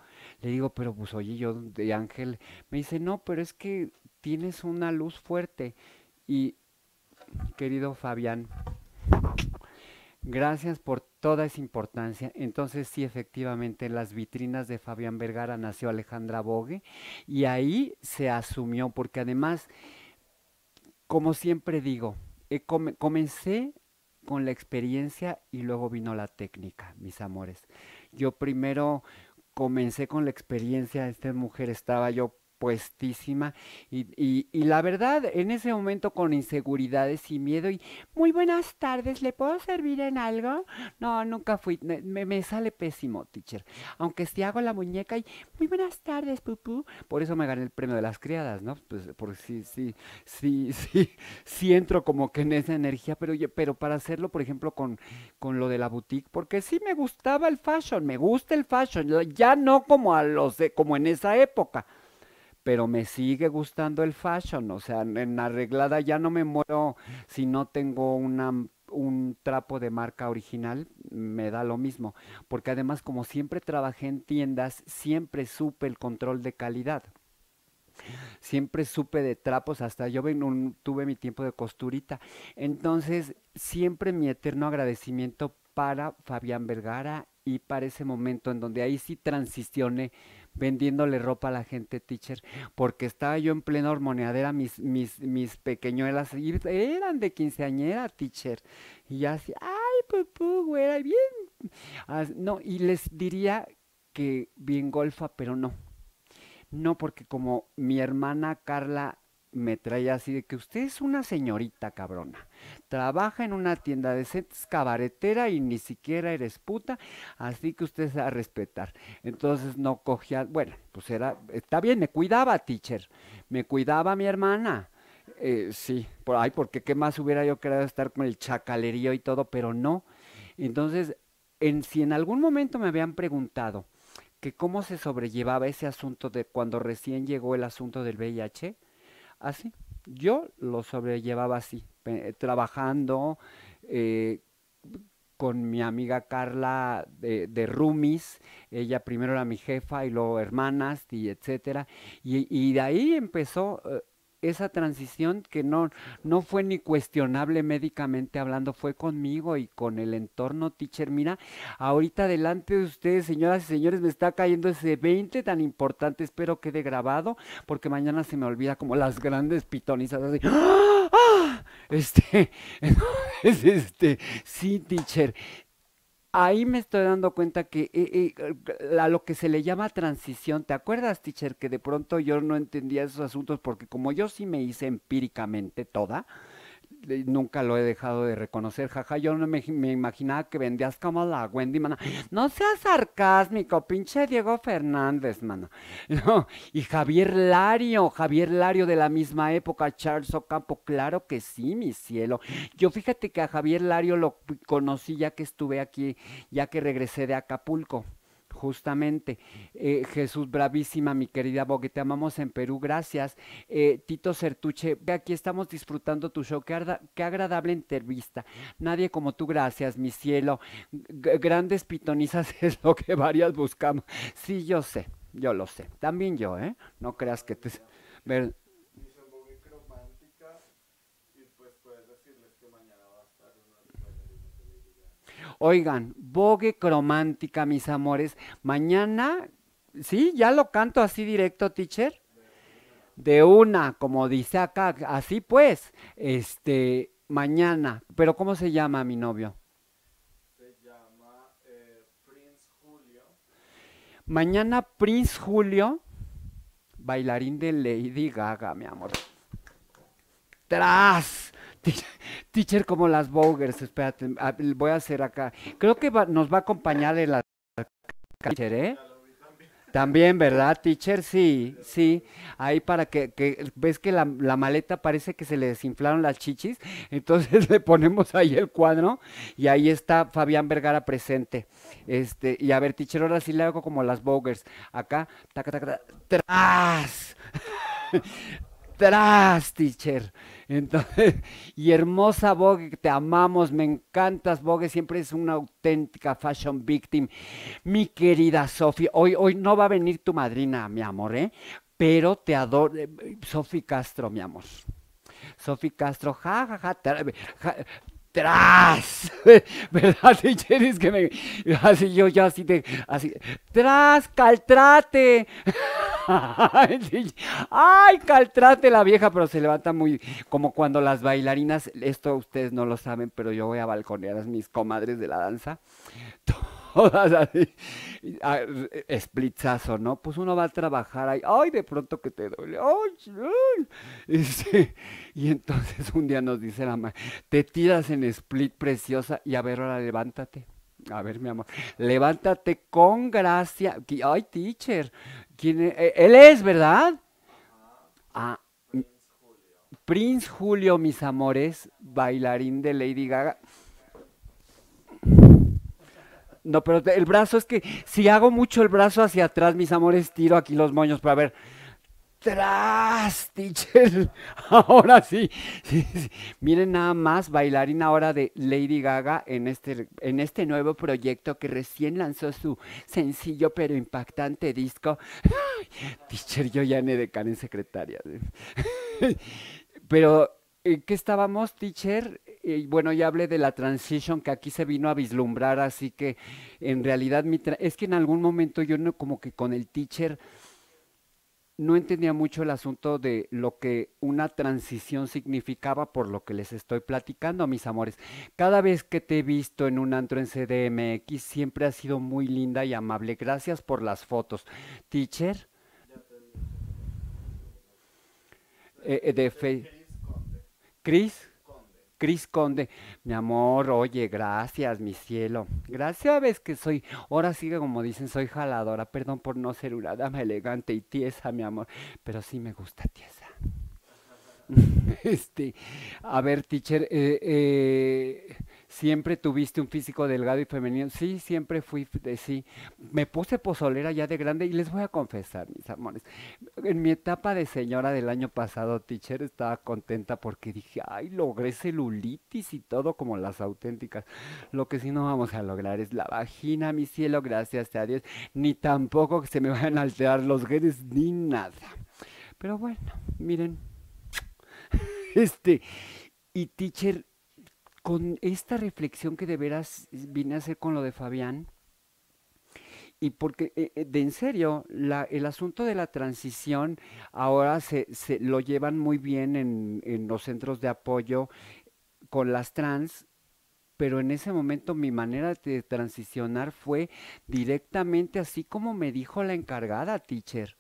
Le digo, pero pues oye, yo de ángel. Me dice, no, pero es que tienes una luz fuerte. Y, querido Fabián, gracias por toda esa importancia. Entonces, sí, efectivamente, en las vitrinas de Fabián Vergara nació Alejandra Bogue y ahí se asumió, porque además, como siempre digo, comencé con la experiencia y luego vino la técnica, mis amores. Yo primero comencé con la experiencia, esta mujer estaba yo puestísima. Y, la verdad, en ese momento con inseguridades y miedo y muy buenas tardes, ¿le puedo servir en algo? No, nunca fui, me, sale pésimo, teacher. Aunque si hago la muñeca y muy buenas tardes, pupú. Por eso me gané el premio de las criadas, ¿no? Pues porque sí, sí, sí, <laughs> sí, sí entro como que en esa energía, pero, yo, pero para hacerlo, por ejemplo, con, con lo de la boutique, porque sí me gustaba el fashion, me gusta el fashion, ya no como a los de, como en esa época pero me sigue gustando el fashion, o sea, en arreglada ya no me muero si no tengo un trapo de marca original, me da lo mismo, porque además como siempre trabajé en tiendas, siempre supe el control de calidad. Siempre supe de trapos, hasta yo tuve mi tiempo de costurita. Entonces, siempre mi eterno agradecimiento para Fabián Vergara y para ese momento en donde ahí sí transicioné vendiéndole ropa a la gente, teacher, porque estaba yo en plena hormoneadera, mis, mis, mis pequeñuelas eran de quinceañera, teacher, y así, ay, pupú, güera, bien, no, y les diría que bien golfa, pero no, no, porque como mi hermana Carla me traía así de que usted es una señorita cabrona trabaja en una tienda de es cabaretera y ni siquiera eres puta, así que usted se va a respetar. Entonces no cogía, bueno, pues era, está bien, me cuidaba, teacher, me cuidaba mi hermana. Eh, sí, por, ay, porque qué más hubiera yo querido estar con el chacalerío y todo, pero no. Entonces, en, si en algún momento me habían preguntado que cómo se sobrellevaba ese asunto de cuando recién llegó el asunto del VIH, así, yo lo sobrellevaba así, trabajando eh, con mi amiga Carla de, Rumis, ella primero era mi jefa y luego hermanas y etcétera, y, de ahí empezó eh, esa transición que no, no fue ni cuestionable médicamente hablando, fue conmigo y con el entorno teacher. Mira, ahorita delante de ustedes, señoras y señores, me está cayendo ese 20 tan importante, espero quede grabado, porque mañana se me olvida como las grandes pitonizas así. ¡Ah! Este, <laughs> es este, sí, teacher. Ahí me estoy dando cuenta que eh, eh, a lo que se le llama transición, ¿te acuerdas, teacher, que de pronto yo no entendía esos asuntos porque como yo sí me hice empíricamente toda, nunca lo he dejado de reconocer, jaja, yo no me, imaginaba que vendías como la Wendy, mana. No seas sarcásmico, pinche Diego Fernández, mano. <laughs> No, y Javier Lario, Javier Lario de la misma época, Charles Ocampo, claro que sí, mi cielo. Yo fíjate que a Javier Lario lo conocí ya que estuve aquí, ya que regresé de Acapulco justamente. Eh, Jesús Bravísima, mi querida Bogue, te amamos en Perú, gracias. Eh, Tito Certuche, aquí estamos disfrutando tu show, qué, agradable entrevista. Nadie como tú, gracias, mi cielo. grandes pitonizas <laughs> es lo que varias buscamos. Sí, yo sé, yo lo sé. También yo, ¿eh? No creas que te... Oigan, Vogue Cromántica, mis amores. Mañana, ¿sí? ¿Ya lo canto así directo, teacher? De una, como dice acá, así pues, este, mañana. Pero ¿cómo se llama mi novio? Se llama eh, Prince Julio. Mañana Prince Julio, bailarín de Lady Gaga, mi amor. ¡Tras! teacher como las Bogers, espérate, ah, voy a hacer acá. Creo que nos va a acompañar el teacher, ¿eh? También, ¿verdad, teacher? Sí, sí. Ahí para que, ves que la, maleta parece que se le desinflaron las chichis. <laughs> Entonces le ponemos ahí el cuadro y ahí está Fabián Vergara presente. Este, y a ver, teacher, ahora sí le hago como las bogers. Acá, taca, taca, <laughs> tras, teacher. Entonces, <laughs> y hermosa Vogue, te amamos, me encantas, Vogue, siempre es una auténtica fashion victim. Mi querida Sofi, hoy, hoy no va a venir tu madrina, mi amor, ¿eh? Pero te adoro, eh, Sofi Castro, mi amor. Sofi Castro, ja, ja, ja, tras, <laughs> ¿verdad, teacher? Es que me, así yo, ya así te. así, tras, caltrate. <laughs> <laughs> Ay, caltrate la vieja, pero se levanta muy como cuando las bailarinas, esto ustedes no lo saben, pero yo voy a balconear a mis comadres de la danza. <laughs> Todas así, ah, splitzazo, ¿no? Pues uno va a trabajar ahí, ay, de pronto que te duele, ay, ay. <laughs> Y, entonces un día nos dice la madre, te tiras en split preciosa y a ver, ahora levántate. A ver, mi amor. Levántate con gracia. Ay, teacher. ¿Quién e-, e-, Él es, ¿verdad? Ah, ah Prince Julio, mis amores, bailarín de Lady Gaga. No, pero el brazo es que si hago mucho el brazo hacia atrás, mis amores, tiro aquí los moños para ver. ¡Mientras! teacher! <laughs> Ahora sí. Miren nada más, bailarina ahora de Lady Gaga en este, en este nuevo proyecto que recién lanzó su sencillo pero impactante disco. Teacher, yo ya me decan secretaria. <laughs> Pero, ¿en eh, qué estábamos, teacher? Eh, bueno, ya hablé de la transition que aquí se vino a vislumbrar, así que en realidad mi es que en algún momento yo no, como que con el teacher no entendía mucho el asunto de lo que una transición significaba por lo que les estoy platicando, mis amores. Cada vez que te he visto en un antro en CDMX, siempre has sido muy linda y amable. Gracias por las fotos. Teacher. Eh, eh, de Chris. Cris Conde, mi amor, oye, gracias, mi cielo. Gracias, a ves que soy, ahora sigue como dicen, soy jaladora. Perdón por no ser una dama elegante y tiesa, mi amor, pero sí me gusta tiesa. <laughs> este, a ver, teacher, eh, eh, siempre tuviste un físico delgado y femenino. Sí, siempre fui de sí. Me puse pozolera ya de grande y les voy a confesar, mis amores. En mi etapa de señora del año pasado, teacher, estaba contenta porque dije, ay, logré celulitis y todo como las auténticas. Lo que sí no vamos a lograr es la vagina, mi cielo, gracias a Dios. Ni tampoco que se me vayan a alterar los genes ni nada. Pero bueno, miren. <laughs> Este, y teacher, con esta reflexión que de veras vine a hacer con lo de Fabián, y porque eh, eh, de en serio, el asunto de la transición ahora se, lo llevan muy bien en, los centros de apoyo con las trans, pero en ese momento mi manera de transicionar fue directamente así como me dijo la encargada, teacher.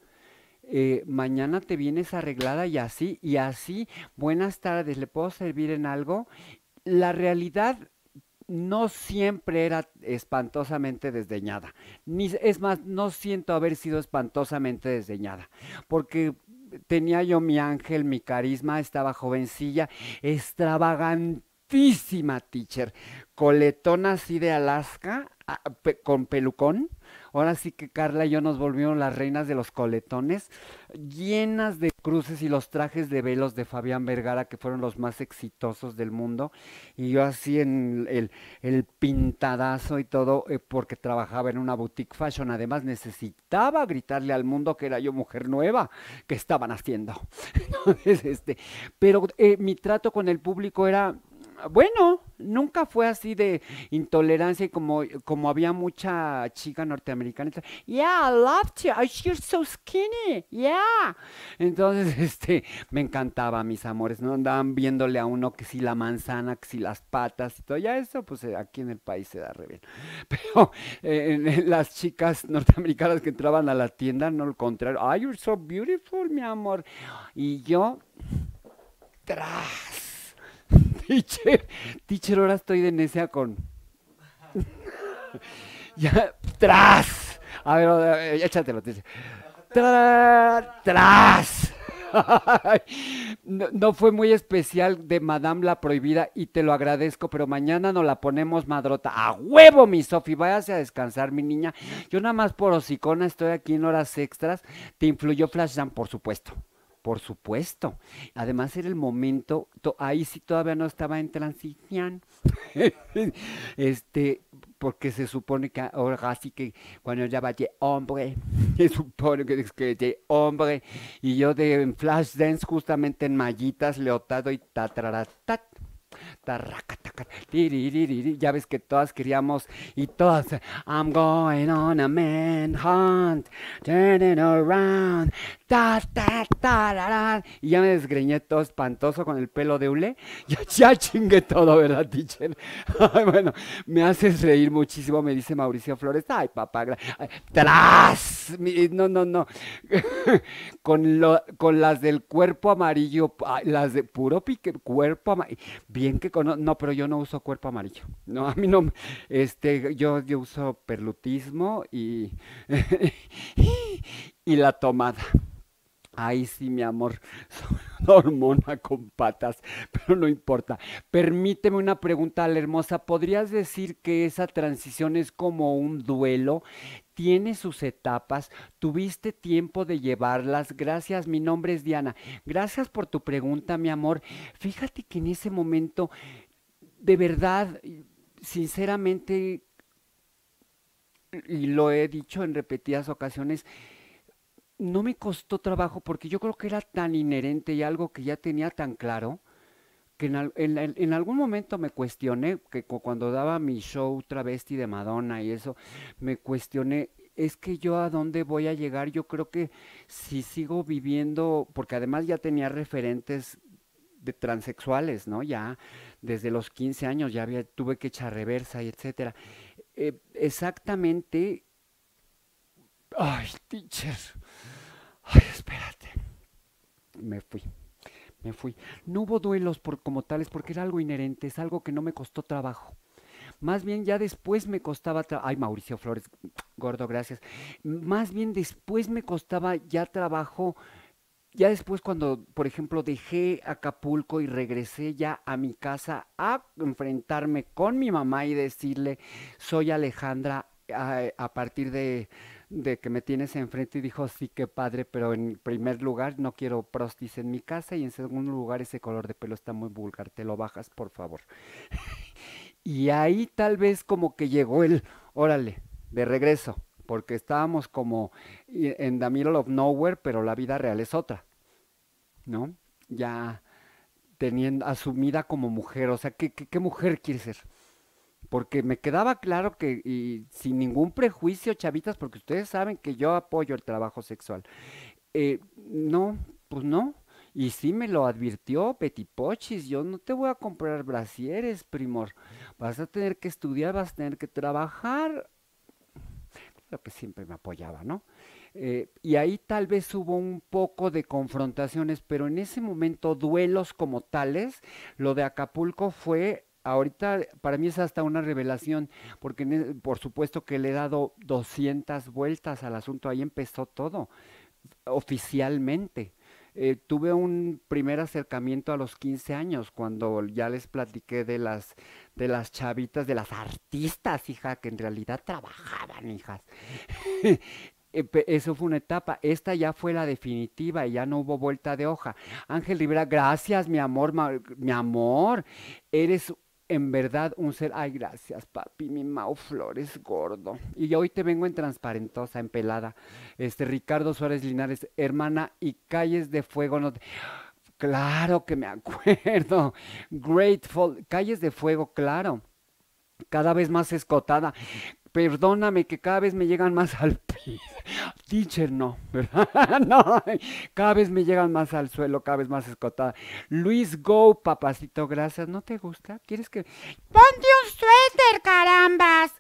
Eh, mañana te vienes arreglada y así, y así, buenas tardes, ¿le puedo servir en algo? la realidad no siempre era espantosamente desdeñada. Ni, es más, no siento haber sido espantosamente desdeñada, porque tenía yo mi ángel, mi carisma, estaba jovencilla, extravagantísima teacher, coletona así de Alaska, con pelucón. Ahora sí que Carla y yo nos volvimos las reinas de los coletones, llenas de cruces y los trajes de velos de Fabián Vergara, que fueron los más exitosos del mundo. Y yo así en el, pintadazo y todo, eh, porque trabajaba en una boutique fashion. Además necesitaba gritarle al mundo que era yo mujer nueva, que estaban haciendo. <laughs> este, pero eh, mi trato con el público era bueno, nunca fue así de intolerancia como, como había mucha chica norteamericana. Yeah, I loved you. Oh, you're so skinny. Yeah. Entonces, <laughs> este, me encantaba, mis amores, ¿no? Andaban viéndole a uno que si la manzana, que si las patas y todo. Ya eso, pues eh, aquí en el país se da re bien. <laughs> Pero eh, las chicas norteamericanas que entraban a la tienda, no lo contrario. you're so beautiful, mi amor. Y yo, tras teacher, teacher, ahora estoy de necia con... <laughs> ya, tras. A ver, eh, échatelo, teacher. tras. <laughs> no, fue muy especial de Madame la Prohibida y te lo agradezco, pero mañana nos la ponemos madrota. A huevo, mi Sofi, váyase a descansar, mi niña. Yo nada más por hocicona estoy aquí en horas extras. Te influyó Flash Jam, por supuesto. Por supuesto. Además era el momento, ahí sí todavía no estaba en transición. <laughs> este, porque se supone que ahora sí que cuando ya vaya hombre, <laughs> se supone que es de hombre. Y yo de flash dance justamente en mallitas, leotado y tataratata ya ves que todas queríamos y todas, I'm going on a hunt turning around, y ya me desgreñé todo espantoso con el pelo de Ule <laughs> ya, chingué todo, ¿verdad, teacher? <laughs> Ay, bueno, me haces reír muchísimo, me dice Mauricio Flores, ay, papá, tras, no, no, no, <laughs> con, con las del cuerpo amarillo, las de puro pique, cuerpo amarillo, bien que conoce, no, pero yo no uso cuerpo amarillo. No, a mí no, este, yo, yo uso perlutismo y, <laughs> y la tomada. Ay, sí, mi amor, <laughs> soy una hormona con patas, pero no importa. Permíteme una pregunta, a la hermosa. ¿Podrías decir que esa transición es como un duelo? tiene sus etapas, tuviste tiempo de llevarlas. Gracias, mi nombre es Diana. Gracias por tu pregunta, mi amor. Fíjate que en ese momento, de verdad, sinceramente, y lo he dicho en repetidas ocasiones, no me costó trabajo porque yo creo que era tan inherente y algo que ya tenía tan claro que en, algún momento me cuestioné, que cuando daba mi show travesti de Madonna y eso, me cuestioné, es que yo a dónde voy a llegar, yo creo que si sigo viviendo, porque además ya tenía referentes de transexuales, ¿no? Ya desde los 15 años ya había, tuve que echar reversa y etcétera. Eh, exactamente, ay, teacher, me fui. Me fui. No hubo duelos por, como tales porque era algo inherente, es algo que no me costó trabajo. Más bien ya después me costaba... Ay, Mauricio Flores, gordo, gracias. Más bien después me costaba ya trabajo ya después cuando, por ejemplo, dejé Acapulco y regresé ya a mi casa a enfrentarme con mi mamá y decirle, soy Alejandra, a partir de de que me tienes enfrente y dijo, sí, qué padre, pero en primer lugar no quiero prostis en mi casa y en segundo lugar ese color de pelo está muy vulgar, te lo bajas, por favor. <laughs> y ahí tal vez como que llegó el, órale, de regreso, porque estábamos como en the middle of nowhere, pero la vida real es otra, ¿no? Ya teniendo asumida como mujer, o sea, ¿qué, mujer quieres ser? porque me quedaba claro que, y sin ningún prejuicio, chavitas, porque ustedes saben que yo apoyo el trabajo sexual. Eh, no, pues no. Y sí me lo advirtió Petipochis, yo no te voy a comprar brasieres, primor. Vas a tener que estudiar, vas a tener que trabajar. Lo que siempre me apoyaba, ¿no? Eh, y ahí tal vez hubo un poco de confrontaciones, pero en ese momento duelos como tales, lo de Acapulco fue ahorita para mí es hasta una revelación, porque e, por supuesto que le he dado 200 vueltas al asunto, ahí empezó todo, oficialmente. Eh, tuve un primer acercamiento a los 15 años, cuando ya les platiqué de las, de las chavitas, de las artistas, hija, que en realidad trabajaban, hijas. <laughs> Eh, eso fue una etapa. Esta ya fue la definitiva y ya no hubo vuelta de hoja. Ángel Rivera, gracias, mi amor, mi amor. Eres en verdad un ser. Ay, gracias, papi, mi Mau Flores gordo. Y hoy te vengo en transparentosa, en pelada. Este, Ricardo Suárez Linares, hermana y calles de fuego. No Claro que me <laughs> acuerdo. Grateful, calles de fuego, claro. Cada vez más escotada perdóname que cada vez me llegan más al <laughs> Teacher, no, <laughs> no, cada vez me llegan más al suelo, cada vez más escotada. Luis Go, papacito, gracias. ¿No te gusta? ¿Quieres que.? ¡Ponte un suéter, carambas!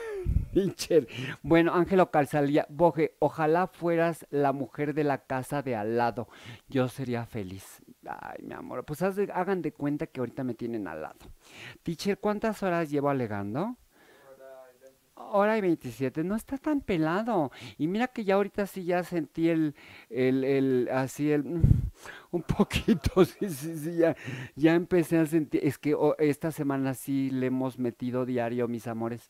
<laughs> Teacher. Bueno, Ángelo Calzalía, Boje, ojalá fueras la mujer de la casa de al lado. Yo sería feliz. Ay, mi amor, pues hagan de cuenta que ahorita me tienen al lado. Teacher, ¿cuántas horas llevo alegando? hora y 27, no está tan pelado. Y mira que ya ahorita sí ya sentí el, el, el así el, <laughs> un poquito, <laughs> sí, sí, sí, ya, ya empecé a sentir, es que oh, esta semana sí le hemos metido diario, mis amores,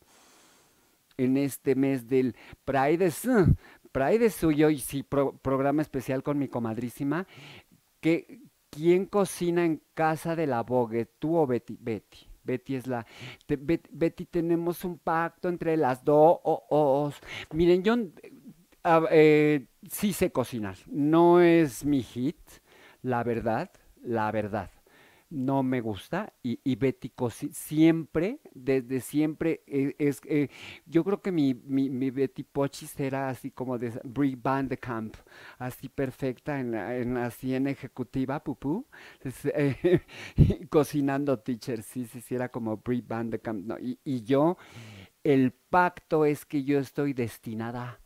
en este mes del Pride, <laughs> Pride suyo y sí, programa especial con mi comadrísima, que ¿quién cocina en casa de la Vogue, tú o Betty? Betty. Betty es la... Betty, tenemos un pacto entre las dos. Miren, yo eh, sí sé cocinar. No es mi hit, la verdad, la verdad no me gusta y, Betty siempre, desde siempre, eh, es, eh, yo creo que mi, Betty Pochis era así como de Brie Van de Camp, así perfecta, en, en, así en ejecutiva, pupú, eh, <laughs> cocinando teacher, sí, sí, sí, era como Brie Van Camp, y yo, el pacto es que yo estoy destinada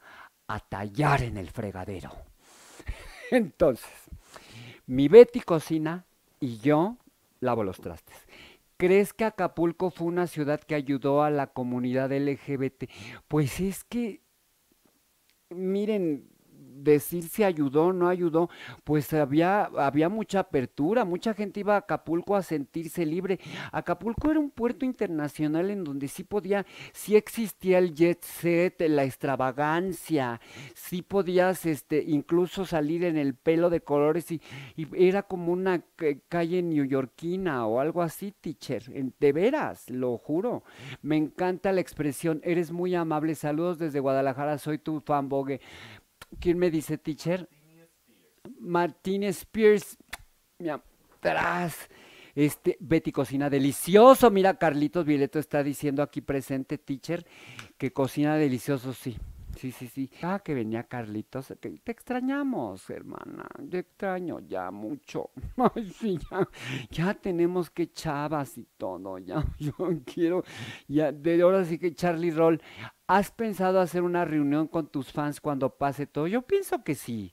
a tallar en el fregadero. <laughs> Entonces, mi Betty cocina y yo lavo los trastes. ¿Crees que Acapulco fue una ciudad que ayudó a la comunidad LGBT? Pues es que, miren, decir si ayudó, o no ayudó, pues había, había mucha apertura, mucha gente iba a Acapulco a sentirse libre. Acapulco era un puerto internacional en donde sí podía, sí existía el jet set, la extravagancia, sí podías este, incluso salir en el pelo de colores y, era como una calle neoyorquina o algo así, teacher, de veras, lo juro. Me encanta la expresión, eres muy amable, saludos desde Guadalajara, soy tu Bogue. ¿Quién me dice, teacher? Martínez Pierce. Mira, atrás. Este, Betty cocina delicioso. Mira, Carlitos Violeto está diciendo aquí presente, teacher, que cocina delicioso, sí. Sí, sí, sí. Ah, que venía Carlitos. Te, te extrañamos, hermana. Te extraño ya mucho. <laughs> Ay, sí, ya, ya tenemos que chavas y todo. Ya, <laughs> yo quiero. Ya, de ahora sí que Charlie Roll. ¿Has pensado hacer una reunión con tus fans cuando pase todo? Yo pienso que sí.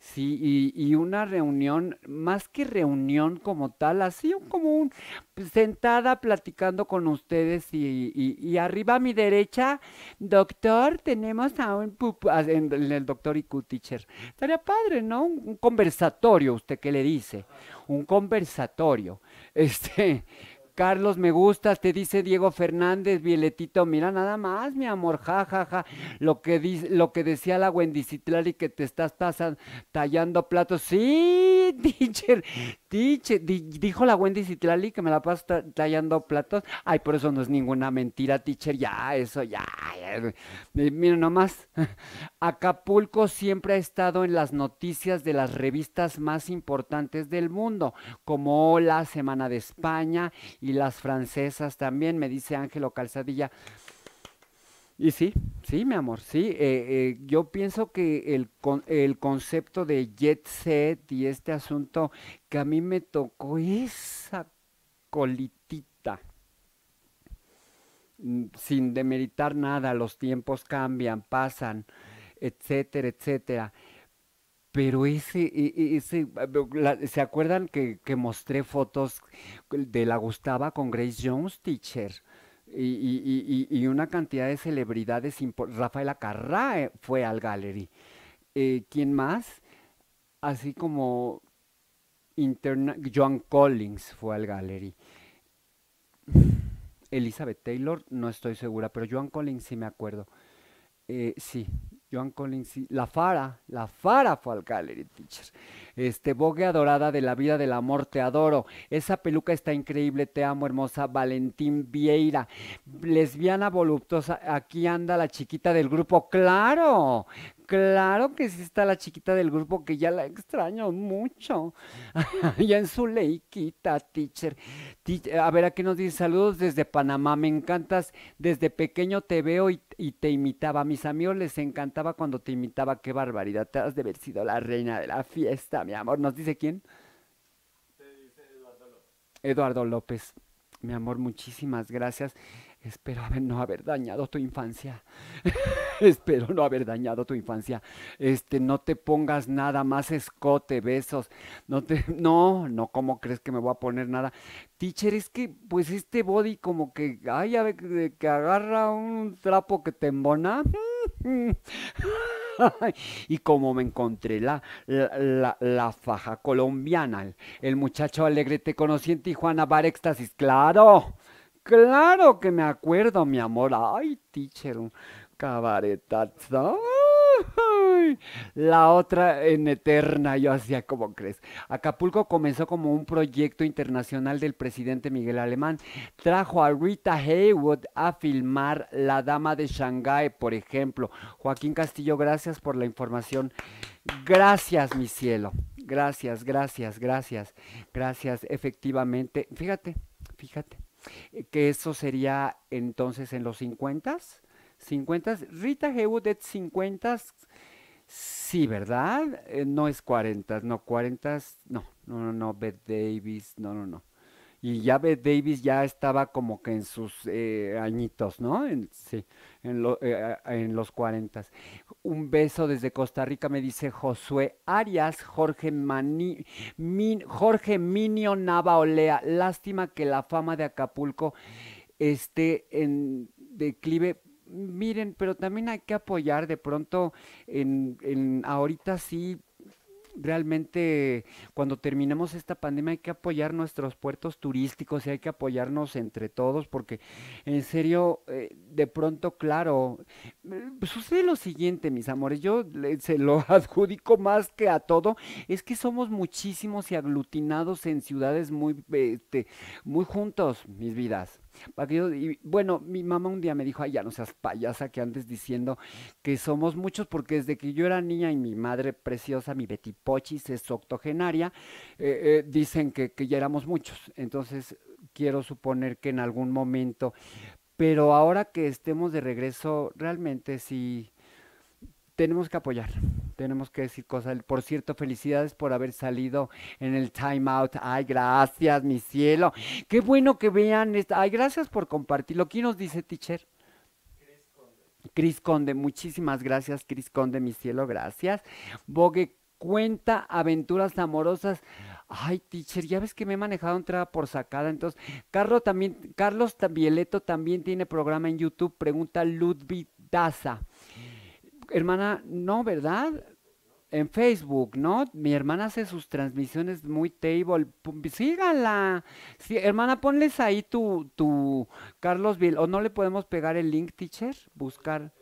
Sí, y, una reunión, más que reunión como tal, así como un pues, sentada platicando con ustedes y, y, arriba a mi derecha, doctor, tenemos a un en, el doctor y teacher. Estaría padre, ¿no? Un, un, conversatorio, usted qué le dice, un conversatorio. <laughs> Este, Carlos, me gusta, te dice Diego Fernández, Violetito, mira nada más, mi amor, jajaja, ja, ja. Lo, que lo que decía la Wendy Citlali que te estás pasando tallando platos. Sí, <laughs> teacher, teacher, dijo la Wendy Citlali que me la paso tallando platos. Ay, por eso no es ninguna mentira, teacher, ya, eso, ya. ya. Mira nomás, Acapulco siempre ha estado en las noticias de las revistas más importantes del mundo, como Hola, Semana de España y las francesas también, me dice Ángelo Calzadilla. Y sí, sí, mi amor, sí. Eh, eh, yo pienso que el, el concepto de jet set y este asunto que a mí me tocó esa colitita, mm, sin demeritar nada, los tiempos cambian, pasan etcétera, etcétera. Pero ese, e, e, ah, ¿se acuerdan que, mostré fotos de la Gustava con Grace Jones, teacher? Y, una cantidad de celebridades, Rafaela Carrá eh, fue al gallery. Eh, ¿Quién más? Así como Interna Joan Collins fue al gallery. Elizabeth Taylor, no estoy segura, pero Joan Collins sí me acuerdo. Eh, sí, Joan Collins, la Fara, la Fara fue al Gallery Teacher. Este, Bogue Adorada de la Vida del Amor, te adoro. Esa peluca está increíble, te amo, hermosa. Valentín Vieira, lesbiana voluptuosa, aquí anda la chiquita del grupo, claro, Claro que sí está la chiquita del grupo que ya la extraño mucho. <laughs> ya en su leiquita, teacher. A ver, aquí nos dice saludos desde Panamá. Me encantas. Desde pequeño te veo y, te imitaba. A mis amigos les encantaba cuando te imitaba. Qué barbaridad. Te has de haber sido la reina de la fiesta, mi amor. ¿Nos dice quién? Te dice Eduardo López. Eduardo López. Mi amor, muchísimas gracias. Espero no haber dañado tu infancia. <laughs> Espero no haber dañado tu infancia. Este, no te pongas nada más escote, besos. No te, <laughs> no, no, ¿cómo crees que me voy a poner nada? Teacher, es que, pues este body como que, ay, a ver, que agarra un trapo que te embona. <laughs> y como me encontré la, la, la, faja colombiana, el, muchacho alegre, te conocí en Tijuana, bar éxtasis, claro. Claro que me acuerdo, mi amor. Ay, teacher, un cabaretazo. la otra en eterna, yo hacía como crees. Acapulco comenzó como un proyecto internacional del presidente Miguel Alemán. Trajo a Rita Haywood a filmar La Dama de Shanghái, por ejemplo. Joaquín Castillo, gracias por la información. Gracias, mi cielo. Gracias, gracias, gracias. Gracias, efectivamente. Fíjate, fíjate. Eh, que eso sería entonces en los 50s. 50 s Rita Haywood es 50 sí, ¿verdad? Eh, no es 40 no, 40 no, no, no, no, Beth Davis, no, no, no y ya Davis ya estaba como que en sus eh, añitos, ¿no? En, sí, eh, en, los cuarentas. Un beso desde Costa Rica, me dice Josué Arias, Jorge, Mani, Min, Jorge Minio Olea. Lástima que la fama de Acapulco esté en declive miren, pero también hay que apoyar de pronto en, en ahorita sí realmente cuando terminemos esta pandemia hay que apoyar nuestros puertos turísticos y hay que apoyarnos entre todos porque en serio, eh, de pronto, claro, eh, pues, sucede lo siguiente, mis amores, yo se lo <laughs> adjudico más que a todo, es que somos muchísimos y aglutinados en ciudades muy, este, muy juntos, mis vidas y bueno, mi mamá un día me dijo, ay, ya no seas payasa que antes diciendo que somos muchos, porque desde que yo era niña y mi madre preciosa, mi Betty Pochis, es octogenaria, eh, eh, dicen que, que ya éramos muchos. Entonces, quiero suponer que en algún momento, pero ahora que estemos de regreso, realmente sí tenemos que apoyar, tenemos que decir cosas. Por cierto, felicidades por haber salido en el Time Out. Ay, gracias, mi cielo. Qué bueno que vean. Esta. Ay, gracias por compartirlo. ¿Quién nos dice, teacher? Cris Conde. Cris Conde, muchísimas gracias, Cris Conde, mi cielo, gracias. Bogue cuenta aventuras amorosas. Ay, teacher, ya ves que me he manejado entrada por sacada. Entonces, Carlos también, Carlos también tiene programa en YouTube. Pregunta Ludwig Daza hermana, no, ¿verdad? En Facebook, ¿no? Mi hermana hace sus transmisiones muy table. sígala. Sí, hermana, ponles ahí tu, tu Carlos Bill. ¿O no le podemos pegar el link, teacher? Buscar.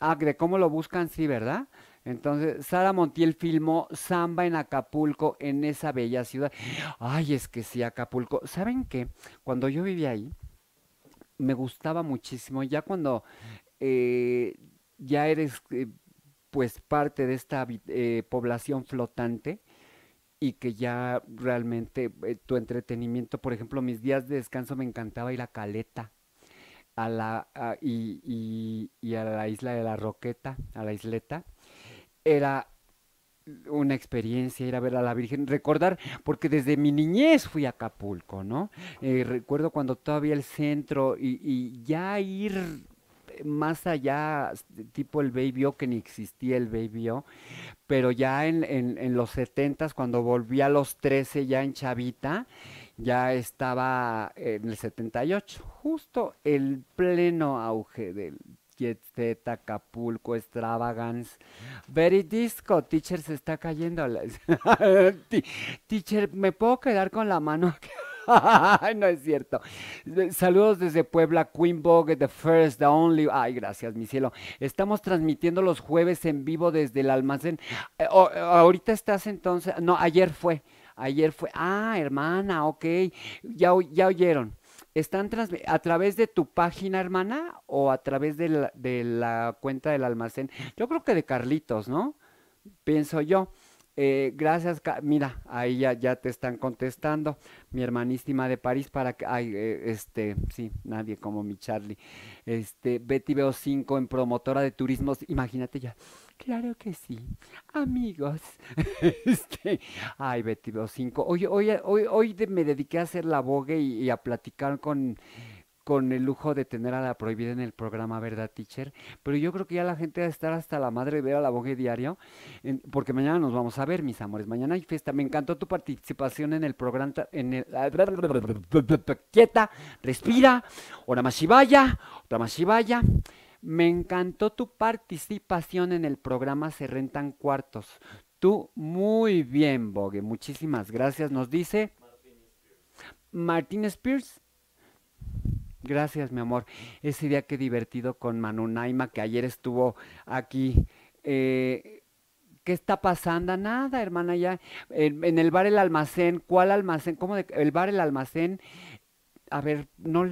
Ah, de cómo lo buscan, sí, ¿verdad? Entonces, Sara Montiel filmó Samba en Acapulco, en esa bella ciudad. Ay, es que sí, Acapulco. ¿Saben qué? Cuando yo vivía ahí, me gustaba muchísimo. Ya cuando eh, ya eres eh, pues parte de esta eh, población flotante y que ya realmente tu entretenimiento, por ejemplo, mis días de descanso me encantaba ir a Caleta a la, y, a la isla de la Roqueta, a la isleta. Era una experiencia ir a ver a la Virgen, recordar, porque desde mi niñez fui a Acapulco, ¿no? recuerdo cuando todavía el centro y, ya ir eh, más allá, tipo el Baby O, que ni existía el Baby O, pero ya en, los 70 cuando volví a los 13 ya en Chavita, ya estaba en el 78, justo el pleno auge del Jet Set, Acapulco, Extravagance. Very Disco, teacher se está cayendo. <laughs> teacher, ¿me puedo quedar con la mano? <laughs> no es cierto. Saludos desde Puebla, Queen Vogue, The First, The Only. Ay, gracias, mi cielo. Estamos transmitiendo los jueves en vivo desde el almacén. Eh, ahorita estás entonces. No, ayer fue. Ayer fue. Ah, hermana, ok. Ya, ya oyeron. ¿Están a través de tu página, hermana, o a través de la, de la cuenta del almacén? Yo creo que de Carlitos, ¿no? Pienso yo. Eh, gracias, mira, ahí ya, te están contestando. Mi hermanísima de París para que, ay, eh, este, sí, nadie como mi Charlie. Este, Betty Veo 5 en promotora de turismos, imagínate ya. Claro que sí, amigos. <laughs> este, ay, Betty Veo 5. Hoy, me dediqué a hacer la bogue y a platicar con con el lujo de tener a la prohibida en el programa, ¿verdad, teacher? Pero yo creo que ya la gente va a estar hasta la madre de ver a la bogue diario, porque mañana nos vamos a ver, mis amores. Mañana hay fiesta. Me encantó tu participación en el programa, en Quieta, respira, ora más y vaya, Otra más y vaya. Me encantó tu participación en el programa Se Rentan Cuartos. Tú muy bien, Bogue. Muchísimas gracias. Nos dice Martín Martín Spears. Gracias, mi amor. Ese día qué divertido con Manu Naima, que ayer estuvo aquí. Eh, ¿Qué está pasando? Nada, hermana, ya. En, el bar El Almacén, ¿cuál almacén? ¿Cómo de, el bar El Almacén? A ver, no,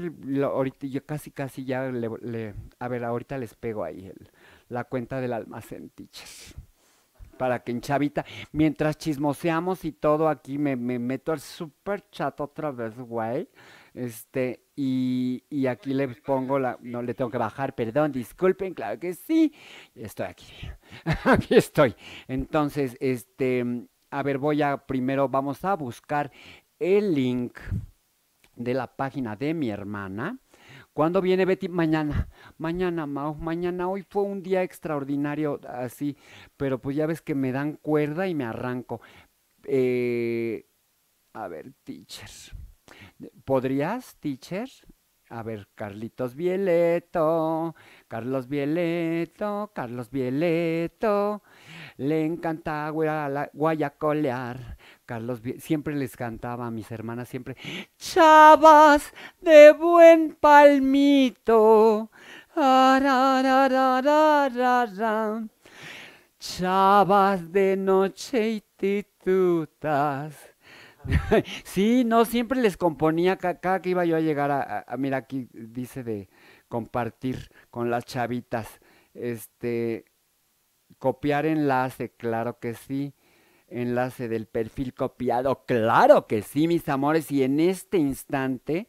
ahorita, yo casi, casi ya le, A ver, ahorita les pego ahí la cuenta del almacén, Tichas. para que en Chavita, mientras chismoseamos y todo aquí, me, me meto al super chat otra vez, güey. Este, y, y aquí le pongo la. No le tengo que bajar, perdón, disculpen, claro que sí. Estoy aquí. <laughs> aquí estoy. Entonces, este. A ver, voy a primero, vamos a buscar el link de la página de mi hermana. ¿Cuándo viene Betty? Mañana, mañana, Mao, mañana. Hoy fue un día extraordinario así, pero pues ya ves que me dan cuerda y me arranco. Eh, a ver, teachers ¿Podrías, teacher? A ver, Carlitos Bieleto, Carlos Bieleto, Carlos Bieleto, le encanta guayacolear. Carlos siempre les cantaba a mis hermanas, siempre, chavas de buen palmito, chavas de noche y titutas <laughs> sí, no, siempre les componía, cada que iba yo a llegar a, mira, aquí dice de compartir con las chavitas, este, copiar enlace, claro que sí, enlace del perfil copiado, claro que sí, mis amores, y en este instante,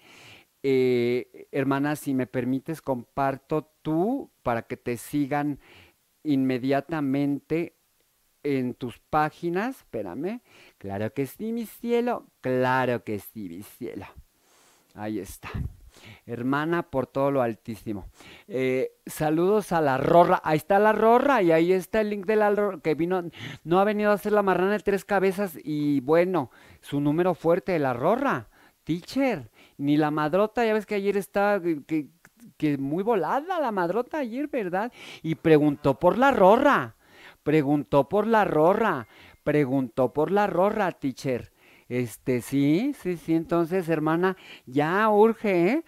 eh, hermana, si me permites, comparto tú para que te sigan inmediatamente en tus páginas. Espérame. Claro que sí, mi cielo. Claro que sí, mi cielo. Ahí está. Hermana, por todo lo altísimo. Eh, saludos a la Rorra. Ahí está la Rorra y ahí está el link de la Rorra que vino. No ha venido a hacer la marrana de tres cabezas y bueno, su número fuerte de la Rorra. Teacher, ni la madrota, ya ves que ayer estaba que, que muy volada la madrota ayer, ¿verdad? Y preguntó por la Rorra. Preguntó por la rorra, preguntó por la rorra, teacher. Este, sí, sí, sí, entonces, hermana, ya urge,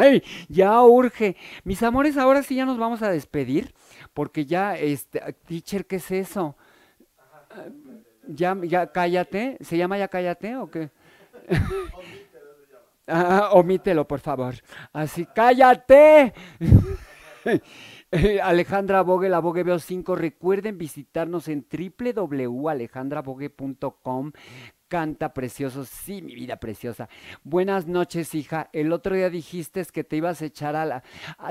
¿eh? <laughs> ya urge. Mis amores, ahora sí ya nos vamos a despedir, porque ya, este, teacher, ¿qué es eso? Ya, ya, cállate, ¿se llama ya cállate o qué? <laughs> Ah, omítelo, por favor. Así, cállate. <laughs> <laughs> Alejandra Bogue, la Bogue Veo 5. Recuerden visitarnos en www.alejandrabogue.com. Canta precioso, sí, mi vida preciosa. Buenas noches, hija. El otro día dijiste que te ibas a echar a la.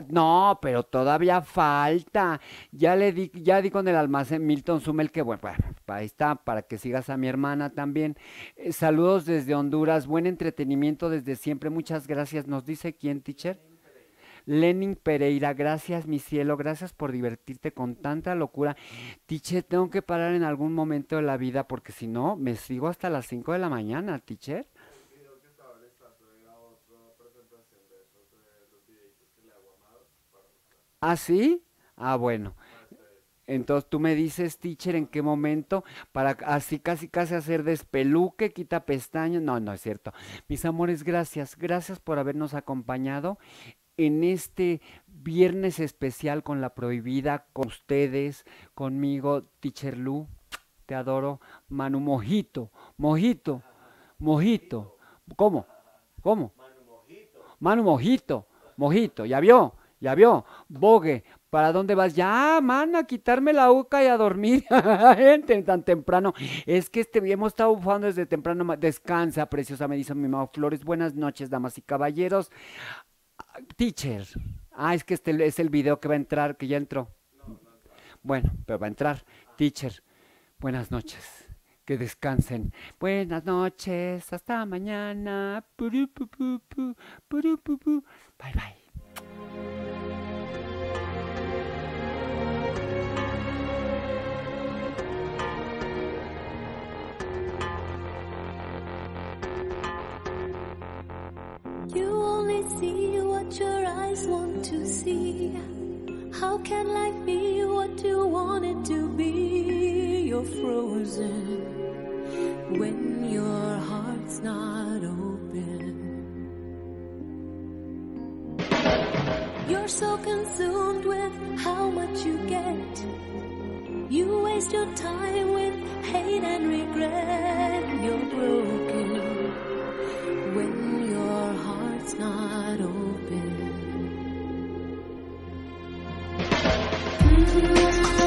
No, pero todavía falta. Ya le di, ya di con el almacén Milton Sumel que bueno, ahí está, para que sigas a mi hermana también. Eh, saludos desde Honduras, buen entretenimiento desde siempre. Muchas gracias. ¿Nos dice quién, teacher? Lenin Pereira, gracias mi cielo, gracias por divertirte con tanta locura. Teacher, tengo que parar en algún momento de la vida porque si no, me sigo hasta las 5 de la mañana, teacher. ¿Ah, sí? Ah, bueno. Entonces tú me dices, teacher, en qué momento, para así casi casi hacer despeluque, quita pestañas. No, no es cierto. Mis amores, gracias. Gracias por habernos acompañado en este viernes especial con la prohibida, con ustedes, conmigo, Teacher Lu, te adoro, Manu Mojito, Mojito, Mojito, ¿cómo? ¿Cómo? Manu Mojito, Mojito, ya vio, ya vio, Bogue, ¿Para dónde vas? Ya, man, a quitarme la uca y a dormir <laughs> gente, tan temprano. Es que este, hemos estado bufando desde temprano. Descansa, preciosa, me dice mi mamá Flores. Buenas noches, damas y caballeros teacher. Ah, es que este es el video que va a entrar, que ya entró. Bueno, pero va a entrar. Teacher, buenas noches. Que descansen. Buenas noches. Hasta mañana. Bye bye. You only see what your eyes want to see. How can life be what you want it to be? You're frozen when your heart's not open. You're so consumed with how much you get. You waste your time with hate and regret. You're broken it's not open. Mm -hmm.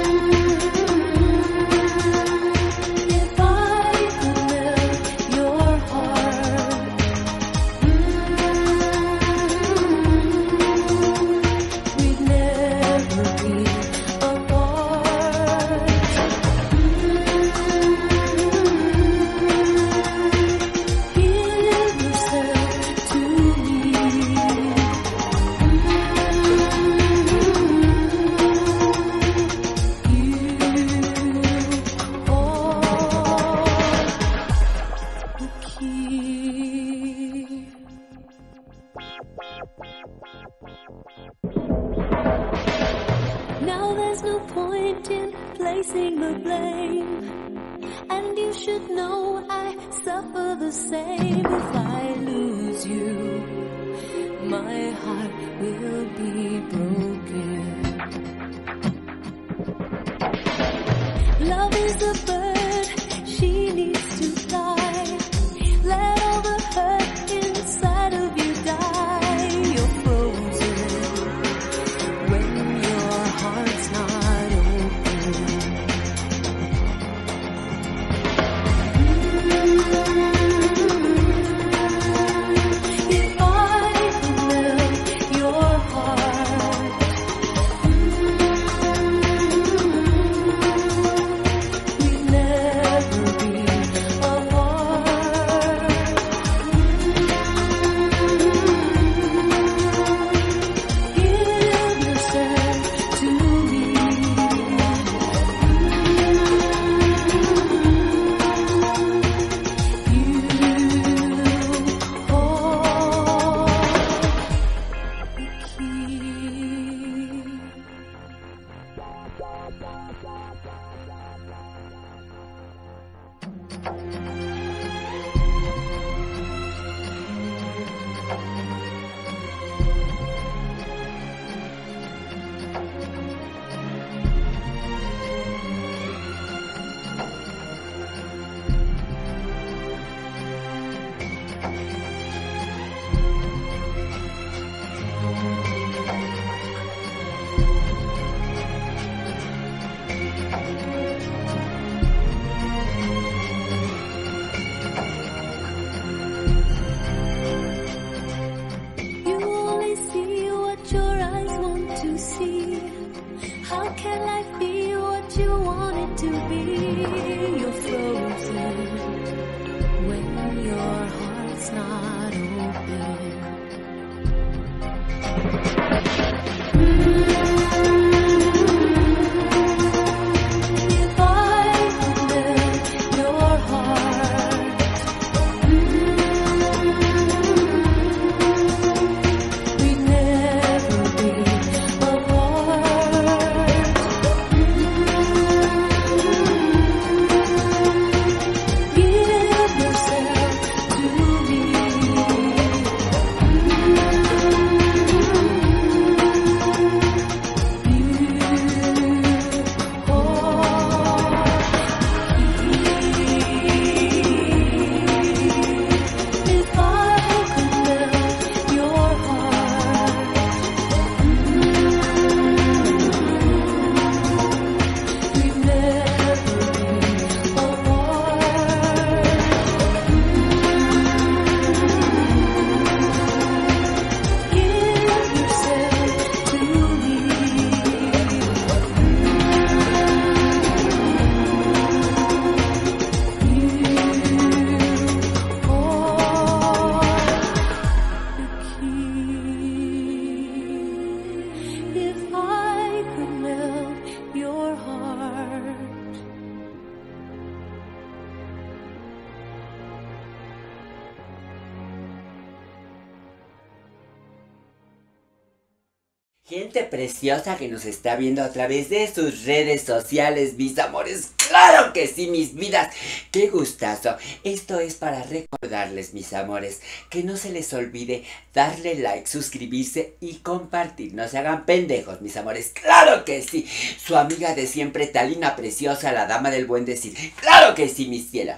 preciosa que nos está viendo a través de sus redes sociales, mis amores. ¡Claro que sí, mis vidas! ¡Qué gustazo! Esto es para recordarles, mis amores, que no se les olvide darle like, suscribirse y compartir. No se hagan pendejos, mis amores. ¡Claro que sí! Su amiga de siempre, Talina Preciosa, la dama del buen decir. ¡Claro que sí, mis cielos.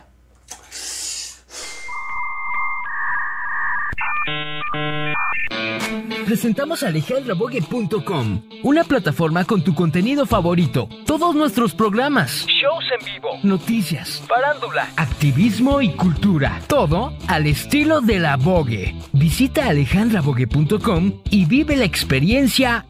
presentamos alejandrabogue.com, una plataforma con tu contenido favorito, todos nuestros programas, shows en vivo, noticias, farándula, activismo y cultura, todo al estilo de la Bogue. Visita alejandrabogue.com y vive la experiencia